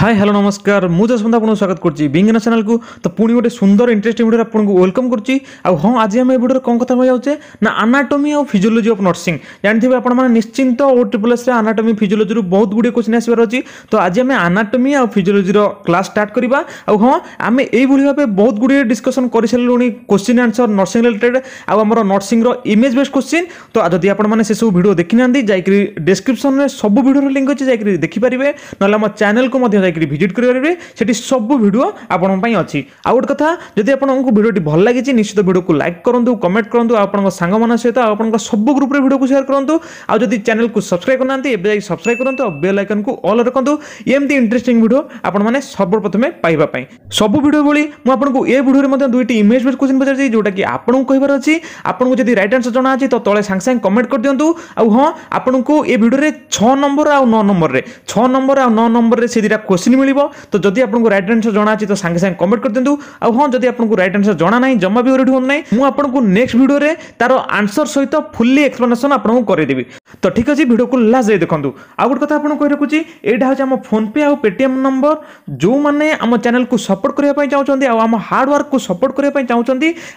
High hello ନମସ୍କାର ମୁଁ ଯଶବନ୍ତ ଆପଣଙ୍କୁ ସ୍ୱାଗତ କରୁଛି ବିଙ୍ଗନା ଚ୍ୟାନେଲକୁ ତ ପୁଣି ଗୋଟେ ସୁନ୍ଦର ଇଣ୍ଟରେଷ୍ଟିଂ ଭିଡ଼ିଓରେ ଆପଣଙ୍କୁ ୱେଲକମ୍ କରୁଛି ଆଉ ହଁ ଆଜି ଆମେ ଏ ଭିଡ଼ିଓରେ କ'ଣ କଥା ହୋଇଯାଉଛେ ନା ଆନାଟୋମି ଆଉ ଫିଜିଓଲୋଜି ଅଫ୍ ନର୍ସିଂ ଜାଣିଥିବେ ଆପଣମାନେ ନିଶ୍ଚିନ୍ତ ଓ ଟ୍ରିପଲ୍ ଏସ୍ରେ ଆନାଟୋମି ଫିଜିଓଲୋଜିରୁ ବହୁତ ଗୁଡ଼ିଏ କୋଶ୍ଚିନ୍ ଆସିବାର ଅଛି ତ ଆଜି ଆମେ ଆନାଟୋମି ଆଉ ଫିଜିଓଲୋଜିର କ୍ଲାସ୍ ଷ୍ଟାର୍ଟ କରିବା ଆଉ ହଁ ଆମେ ଏଇଭଳି ଭାବେ ବହୁତ ଗୁଡ଼ିଏ ଡିସ୍କସନ୍ କରିସାରିଲୁଣି କୋଶ୍ଚିନ୍ ଆନ୍ସର୍ ନର୍ସିଂ ରିଲେଟେଡ୍ ଆଉ ଆମର ନର୍ସିଂର ଇମେଜ୍ ବେସ୍ କୋଶ୍ଚିନ୍ ତ ଯଦି ଆପଣମାନେ ସେସବୁ ଭିଡ଼ିଓ ଦେଖିନାହାନ୍ତି ଯାଇକି ଡେସ୍କ୍ରିପ୍ସନ୍ରେ ସବୁ ଭିଡ଼ିଓର ଲିଙ୍କ୍ ଅଛି ଯାଇକି ଦେଖିପାରିବେ ନହେଲେ ଆମ ଚ୍ୟାନେଲକୁ ମଧ୍ୟ ଯାଇକି ଭିଜିଟ୍ କରିପାରିବେ ସେଠି ସବୁ ଭିଡ଼ିଓ ଆପଣଙ୍କ ପାଇଁ ଅଛି ଆଉ ଗୋଟେ କଥା ଯଦି ଆପଣଙ୍କୁ ଭିଡ଼ିଓଟି ଭଲ ଲାଗିଛି ନିଶ୍ଚିତ ଭିଡ଼ିଓକୁ ଲାଇକ୍ କରନ୍ତୁ କମେଣ୍ଟ କରନ୍ତୁ ଆପଣଙ୍କ ସାଙ୍ଗମାନଙ୍କ ସହିତ ଆପଣଙ୍କ ସବୁ ଗ୍ରୁପରେ ଭିଡ଼ିଓକୁ ସେୟାର କରନ୍ତୁ ଆଉ ଯଦି ଚ୍ୟାନେଲକୁ ସବସ୍କ୍ରାଇବ୍ କରୁନାହାନ୍ତି ଏବେ ଯାଇକି ସବସ୍କ୍ରାଇବ୍ କରନ୍ତୁ ଆଉ ବେଲ୍ ଆଇକନ୍କୁ ଅଲ୍ ରଖନ୍ତୁ ଏମିତି ଇଣ୍ଟରେଷ୍ଟିଂ ଭିଡ଼ିଓ ଆପଣମାନେ ସର୍ବପ୍ରଥମେ ପାଇବା ପାଇଁ ସବୁ ଭିଡ଼ିଓ ଭଳି ମୁଁ ଆପଣଙ୍କୁ ଏ ଭିଡ଼ିଓରେ ମଧ୍ୟ ଦୁଇଟି ଇମେଜ୍ ବେସ୍ କୋଶ୍ଚିନ୍ ପଚାରିଛି ଯେଉଁଟାକି ଆପଣଙ୍କୁ କହିବାର ଅଛି ଆପଣଙ୍କୁ ଯଦି ରାଇଟ୍ ଆନ୍ସର୍ ଜଣା ଅଛି ତ ତଳେ ସାଙ୍ଗେ ସାଙ୍ଗେ କମେଣ୍ଟ କରିଦିଅନ୍ତୁ ଆଉ ହଁ ଆପଣଙ୍କୁ ଏ ଭିଡ଼ିଓରେ ଛଅ ନମ୍ବର ଆଉ ନଅ ନମ୍ବରରେ ଛଅ ନମ୍ବର ଆଉ ନଅ ନମ୍ବରରେ ସେ ଦୁଇଟା কোশ্চিন মিলিব তো যদি আপনার রাইট আনসর জনা আছে তো সাংে সাংে কমেন্ট করে দিও আহ যদি আপনার রাইট আনসর জনা না জমা বি ওরিড হোম না মু আপনার নেক্সট ভিডিওরে তার আনসর সহ ফুল্লি এক্সপ্লেনেসন আপনার করাইদেবি তো ঠিক আছে ভিডিওকে লাস্ট যাই দেখুন আউ গোটে কথা আপনার কই রাখুছি এইটা হচ্ছে আমার ফোনপে আউ পেটিএম নম্বর যে আমার চ্যানেলকে সপোর্ট করা চাহুন আম হার্ডওয়ার্ককে সপোর্ট করা চাহুন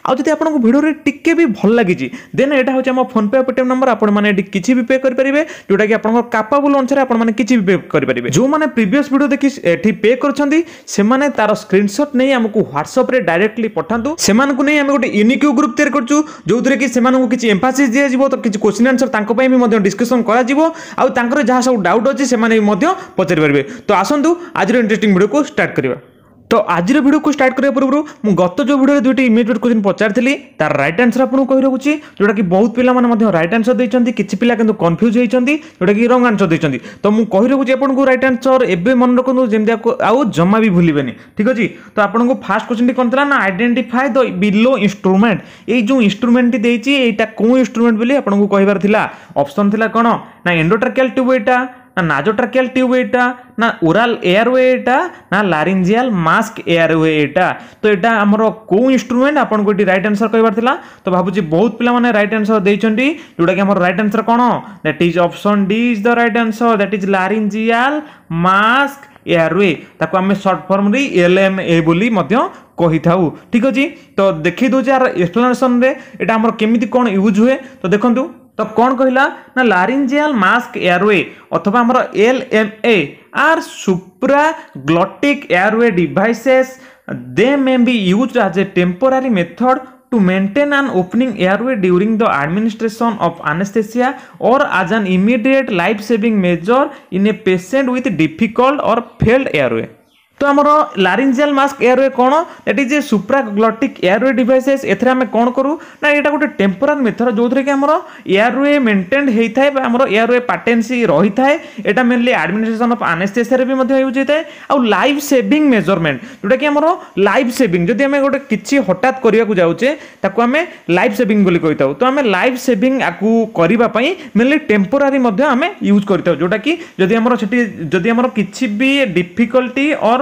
আউ যদি আপনার ভিডিওরে টিকে বি ভাল লাগিছি দেন এটা হচ্ছে আমার ফোনপে আউ পেটিএম নম্বর আপনার এটি কিছু বি পে করে পারে যেটা কি আপনার কাপাবুল অনুসারে আপনার কিছু বি পে করে পারে যে প্রিভিয়স ভিডিও দেখি এটি পে করছেন সেমানে তার স্ক্রিনশট নেই আমি হোয়াটসঅ্যাপে ডাইরেক্টলি পঠান্তু সেমানকু নেই আমি গোটে ইউনিক গ্রুপ তৈরি করছু ଯେଉଁଥିରେ କି ସେମାନଙ୍କୁ କିଛି ଏମ୍ଫାସିସ୍ ଦିଆଯିବ ତ କିଛି କୋଶ୍ଚିନ୍ ଆନ୍ସର୍ ତାଙ୍କ ପାଇଁ ବି ମଧ୍ୟ ଡିସ୍କସନ୍ କରାଯିବ ଆଉ ତାଙ୍କର ଯାହା ସବୁ ଡାଉଟ୍ ଅଛି ସେମାନେ ବି ମଧ୍ୟ ପଚାରିପାରିବେ ତ ଆସନ୍ତୁ ଆଜିର ଇଣ୍ଟରେଷ୍ଟିଂ ଭିଡ଼ିଓକୁ ଷ୍ଟାର୍ଟ କରିବା তো আজির ভিডিওকে স্টার্ট করা পূর্ব মু গত যে ভিডিওরে দুইটি ইমিডিয়েট কোশ্চিন পচারি তার রাইট আনসর আপনার কই রাখুছি যেটা কি বহুত পিলা মানে রাইট আনসর দিয়েছেন কিছু পিলা কিন্তু কনফ্ୟୁଜ୍ ହୋଇଛନ୍ତି ଯେଉଁଟାକି ରଙ୍ଗ ଆନ୍ସର୍ ଦେଇଛନ୍ତି ତ ମୁଁ କହି ରଖୁଛି ଆପଣଙ୍କୁ ରାଇଟ୍ ଆନ୍ସର୍ ଏବେ ମନେ ରଖନ୍ତୁ ଯେମିତି ଆଉ ଜମା ବି ଭୁଲିବେନି ଠିକ୍ ଅଛି ତ ଆପଣଙ୍କୁ ଫାର୍ଷ୍ଟ କ୍ୱେଶ୍ଚିନ୍ଟି କ'ଣ ଥିଲା ନା ଆଇଡେଣ୍ଟିଫାଏ ଦ ବିଲୋ ଇନ୍ଷ୍ଟ୍ରୁମେଣ୍ଟ ଏଇ ଯେଉଁ ଇନ୍ଷ୍ଟ୍ରୁମେଣ୍ଟଟି ଦେଇଛି ଏଇଟା କେଉଁ ଇନ୍ଷ୍ଟ୍ରୁମେଣ୍ଟ ବୋଲି ଆପଣଙ୍କୁ କହିବାର ଥିଲା ଅପସନ୍ ଥିଲା କ'ଣ ନା ଏଣ୍ଡୋଟ୍ରାକିଆଲ୍ ଟ୍ୟୁବ୍ ଏଇଟା না নাজোট্রাকিয়াল টিউব এটা না ওরাল এয়ারওয়ে এটা না লারিঞ্জিয়াল মাস্ক এয়ারওয়ে এটা তো এটা আমার কেউ ইনস্ট্রুমেন্ট আপনার এটি রাইট আনসর কবার লা তো ভাবুছি বহুত পিলা মানে রাইট আনসর দিয়েছেন যেটা কি আমার রাইট আনসর কোণ that is option D is the right answer that is laryngeal mask airway তাকে আমি সর্ট ফর্মরে এল এম এ বলে କହିଥାଉ ଠିକ୍ ଅଛି ତ ଦେଖେଇ ଦେଉଛି ଆର ଏକ୍ସପ୍ଲାନେସନ୍ରେ এটা আমার କେମିତି কোণ ইউজ হুয়ে তো দেখুন तो कौन कहला ना लारिंजियल मास्क एयरवे अथवा आमर L M A or supraglottic airway devices they may be used as a temporary method to maintain an opening airway during the administration of anaesthesia or as an immediate life saving measure in a patient with difficult or failed airway तो आमर laryngeal mask airway कौन that is a supraglottic airway devices एथे कौन करूँ ना ये गोटे टेम्पोराल method जो थे कि आम एयरवे मेन्टेन होता है आम एयरवे पाटेन्सी रही थाए यहाँ मेनली आडमिनिस्ट्रेसन अफ आनेस्थेसिया भी यूज होता है आउ लाइफ सेविंग मेजरमेंट जोटा कि आम लाइफ सेविंग जदि आम गोटे किसी हटात करने को जाऊे आम लाइफ सेविंग कही था तो आम लाइफ सेविंग आपको मेनली टेम्पोरारी आम यूज करोटा कि जदि आम जदि आम किसी डिफिकल्टी और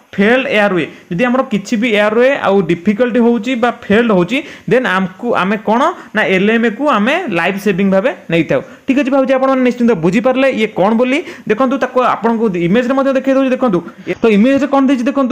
ফেল্ড এয়ারওয়ে যদি আমার কিছু বি এয়ারওয়ে আউ ডিফিকল্টি হচ্ছে বা ফেল্ড হচ্ছে দেন আমি আমি কোণ না এলএমএ কু আমি লাইফ সেভিং ভাবে নেই থাও ঠিক আছে ভাবছি আপনার নিশ্চিন্ত বুঝিপারে ইয়ে কোণ বলি দেখুন তাকে আপনার ইমেজরে মধ্যে দেখাই দেছি দেখুন তো ইমেজরে কোণ দিয়েছি দেখুন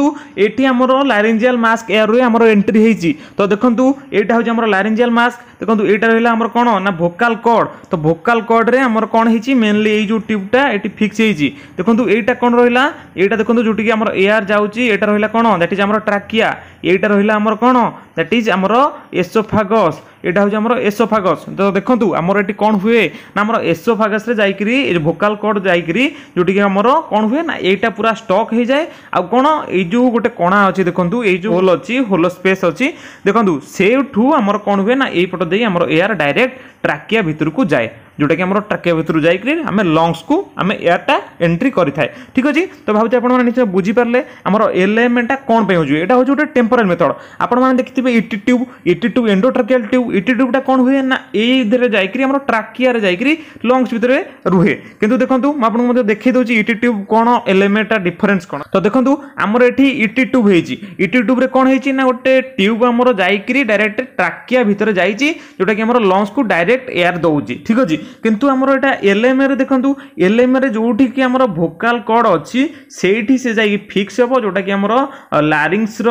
এটি আমার ল্যারেঞ্জিয়াল মাস্ক এয়ারওয়ে আমার এন্ট্রি হয়েছি তো দেখুন এইটা হচ্ছে আমার ল্যারেঞ্জিয়াল মাস্ক দেখুন এইটা রহলা আমার কোণ না ভোকাল কর্ড তো ভোকাল কর্ডরে আমার কোণ হয়েছি মেনলি এই যে টিউবটা এটি ফিক্স হয়েছি দেখুন এইটা কোণ রহলা এইটা দেখুন যেটিকি আমার এয়ার যাও ହେଉଛି ଏଇଟା ରହିଲା କ'ଣ ଦ୍ୟାଟ୍ ଇଜ୍ ଆମର ଟ୍ରାକିଆ ଏଇଟା ରହିଲା ଆମର କ'ଣ ଦ୍ୟାଟ୍ ଇଜ୍ ଆମର ଏସୋଫାଗସ୍ ଏଇଟା ହେଉଛି ଆମର ଏସୋଫାଗସ୍ ତ ଦେଖନ୍ତୁ ଆମର ଏଠି କ'ଣ ହୁଏ ନା ଆମର ଏସୋଫାଗସ୍ରେ ଯାଇକିରି ଭୋକାଲ୍ କର୍ଡ଼ ଯାଇକିରି ଯେଉଁଠିକି ଆମର କ'ଣ ହୁଏ ନା ଏଇଟା ପୁରା ଷ୍ଟକ୍ ହେଇଯାଏ ଆଉ କ'ଣ ଏଇ ଯେଉଁ ଗୋଟେ କଣା ଅଛି ଦେଖନ୍ତୁ ଏଇ ଯେଉଁ ହୋଲ୍ ଅଛି ହୋଲ ସ୍ପେସ୍ ଅଛି ଦେଖନ୍ତୁ ସେଇଠୁ ଆମର କ'ଣ ହୁଏ ନା ଏଇପଟ ଦେଇ ଆମର ଏୟାର ଡାଇରେକ୍ଟ ଟ୍ରାକିଆ ଭିତରକୁ ଯାଏ ଯେଉଁଟାକି ଆମର ଟ୍ରାକିଆ ଭିତରୁ ଯାଇକରି ଆମେ ଲଙ୍ଗସକୁ ଆମେ ଏୟାରଟା ଏଣ୍ଟ୍ରି କରିଥାଏ ଠିକ୍ ଅଛି ତ ଭାବୁଛି ଆପଣମାନେ ନିଶ୍ଚୟ ବୁଝିପାରିଲେ ଆମର ଏଲ୍ଏମ୍ଏଟା କ'ଣ ପାଇଁ ହେଉଛି ଏଇଟା ହେଉଛି ଗୋଟେ ଟେମ୍ପୋରାରୀ ମେଥଡ଼ ଆପଣମାନେ ଦେଖିଥିବେ ET tube ET tube endotracheal tube ET ଟ୍ୟୁବ୍ଟା କ'ଣ ହୁଏ ନା ଏଇଥିରେ ଯାଇକରି ଆମର ଟ୍ରାକିଆରେ ଯାଇକରି ଲଙ୍ଗସ୍ ଭିତରେ ରୁହେ କିନ୍ତୁ ଦେଖନ୍ତୁ ମୁଁ ଆପଣଙ୍କୁ ମଧ୍ୟ ଦେଖେଇ ଦେଉଛି ଇଟି ଟ୍ୟୁବ୍ କ'ଣ ଏଲ୍ଏମ୍ଏଟା ଡିଫରେନ୍ସ କ'ଣ ତ ଦେଖନ୍ତୁ ଆମର ଏଠି ଇଟି ଟ୍ୟୁବ୍ ହେଇଛି ଇଟି ଟ୍ୟୁବ୍ରେ କ'ଣ ହେଇଛି ନା ଗୋଟେ ଟ୍ୟୁବ୍ ଆମର ଯାଇକରି ଡାଇରେକ୍ଟ ଟ୍ରାକିଆ ଭିତରେ ଯାଇଛି ଯେଉଁଟାକି ଆମର ଲଙ୍ଗସକୁ ଡାଇରେକ୍ଟ ଏୟାର ଦେଉଛି ଠିକ୍ ଅଛି কিন্তু ଆମର ଏଇଟା ଏଲ୍ଏମ୍ଏରେ ଦେଖନ୍ତୁ ଏଲ୍ଏମ୍ଏରେ ଯେଉଁଠିକି ଆମର ଭୋକାଲ୍ କର୍ଡ଼ ଅଛି ସେଇଠି ସେ ଯାଇକି ଫିକ୍ସ ହେବ ଯେଉଁଟାକି ଆମର ଲାରିଙ୍ଗ୍ସର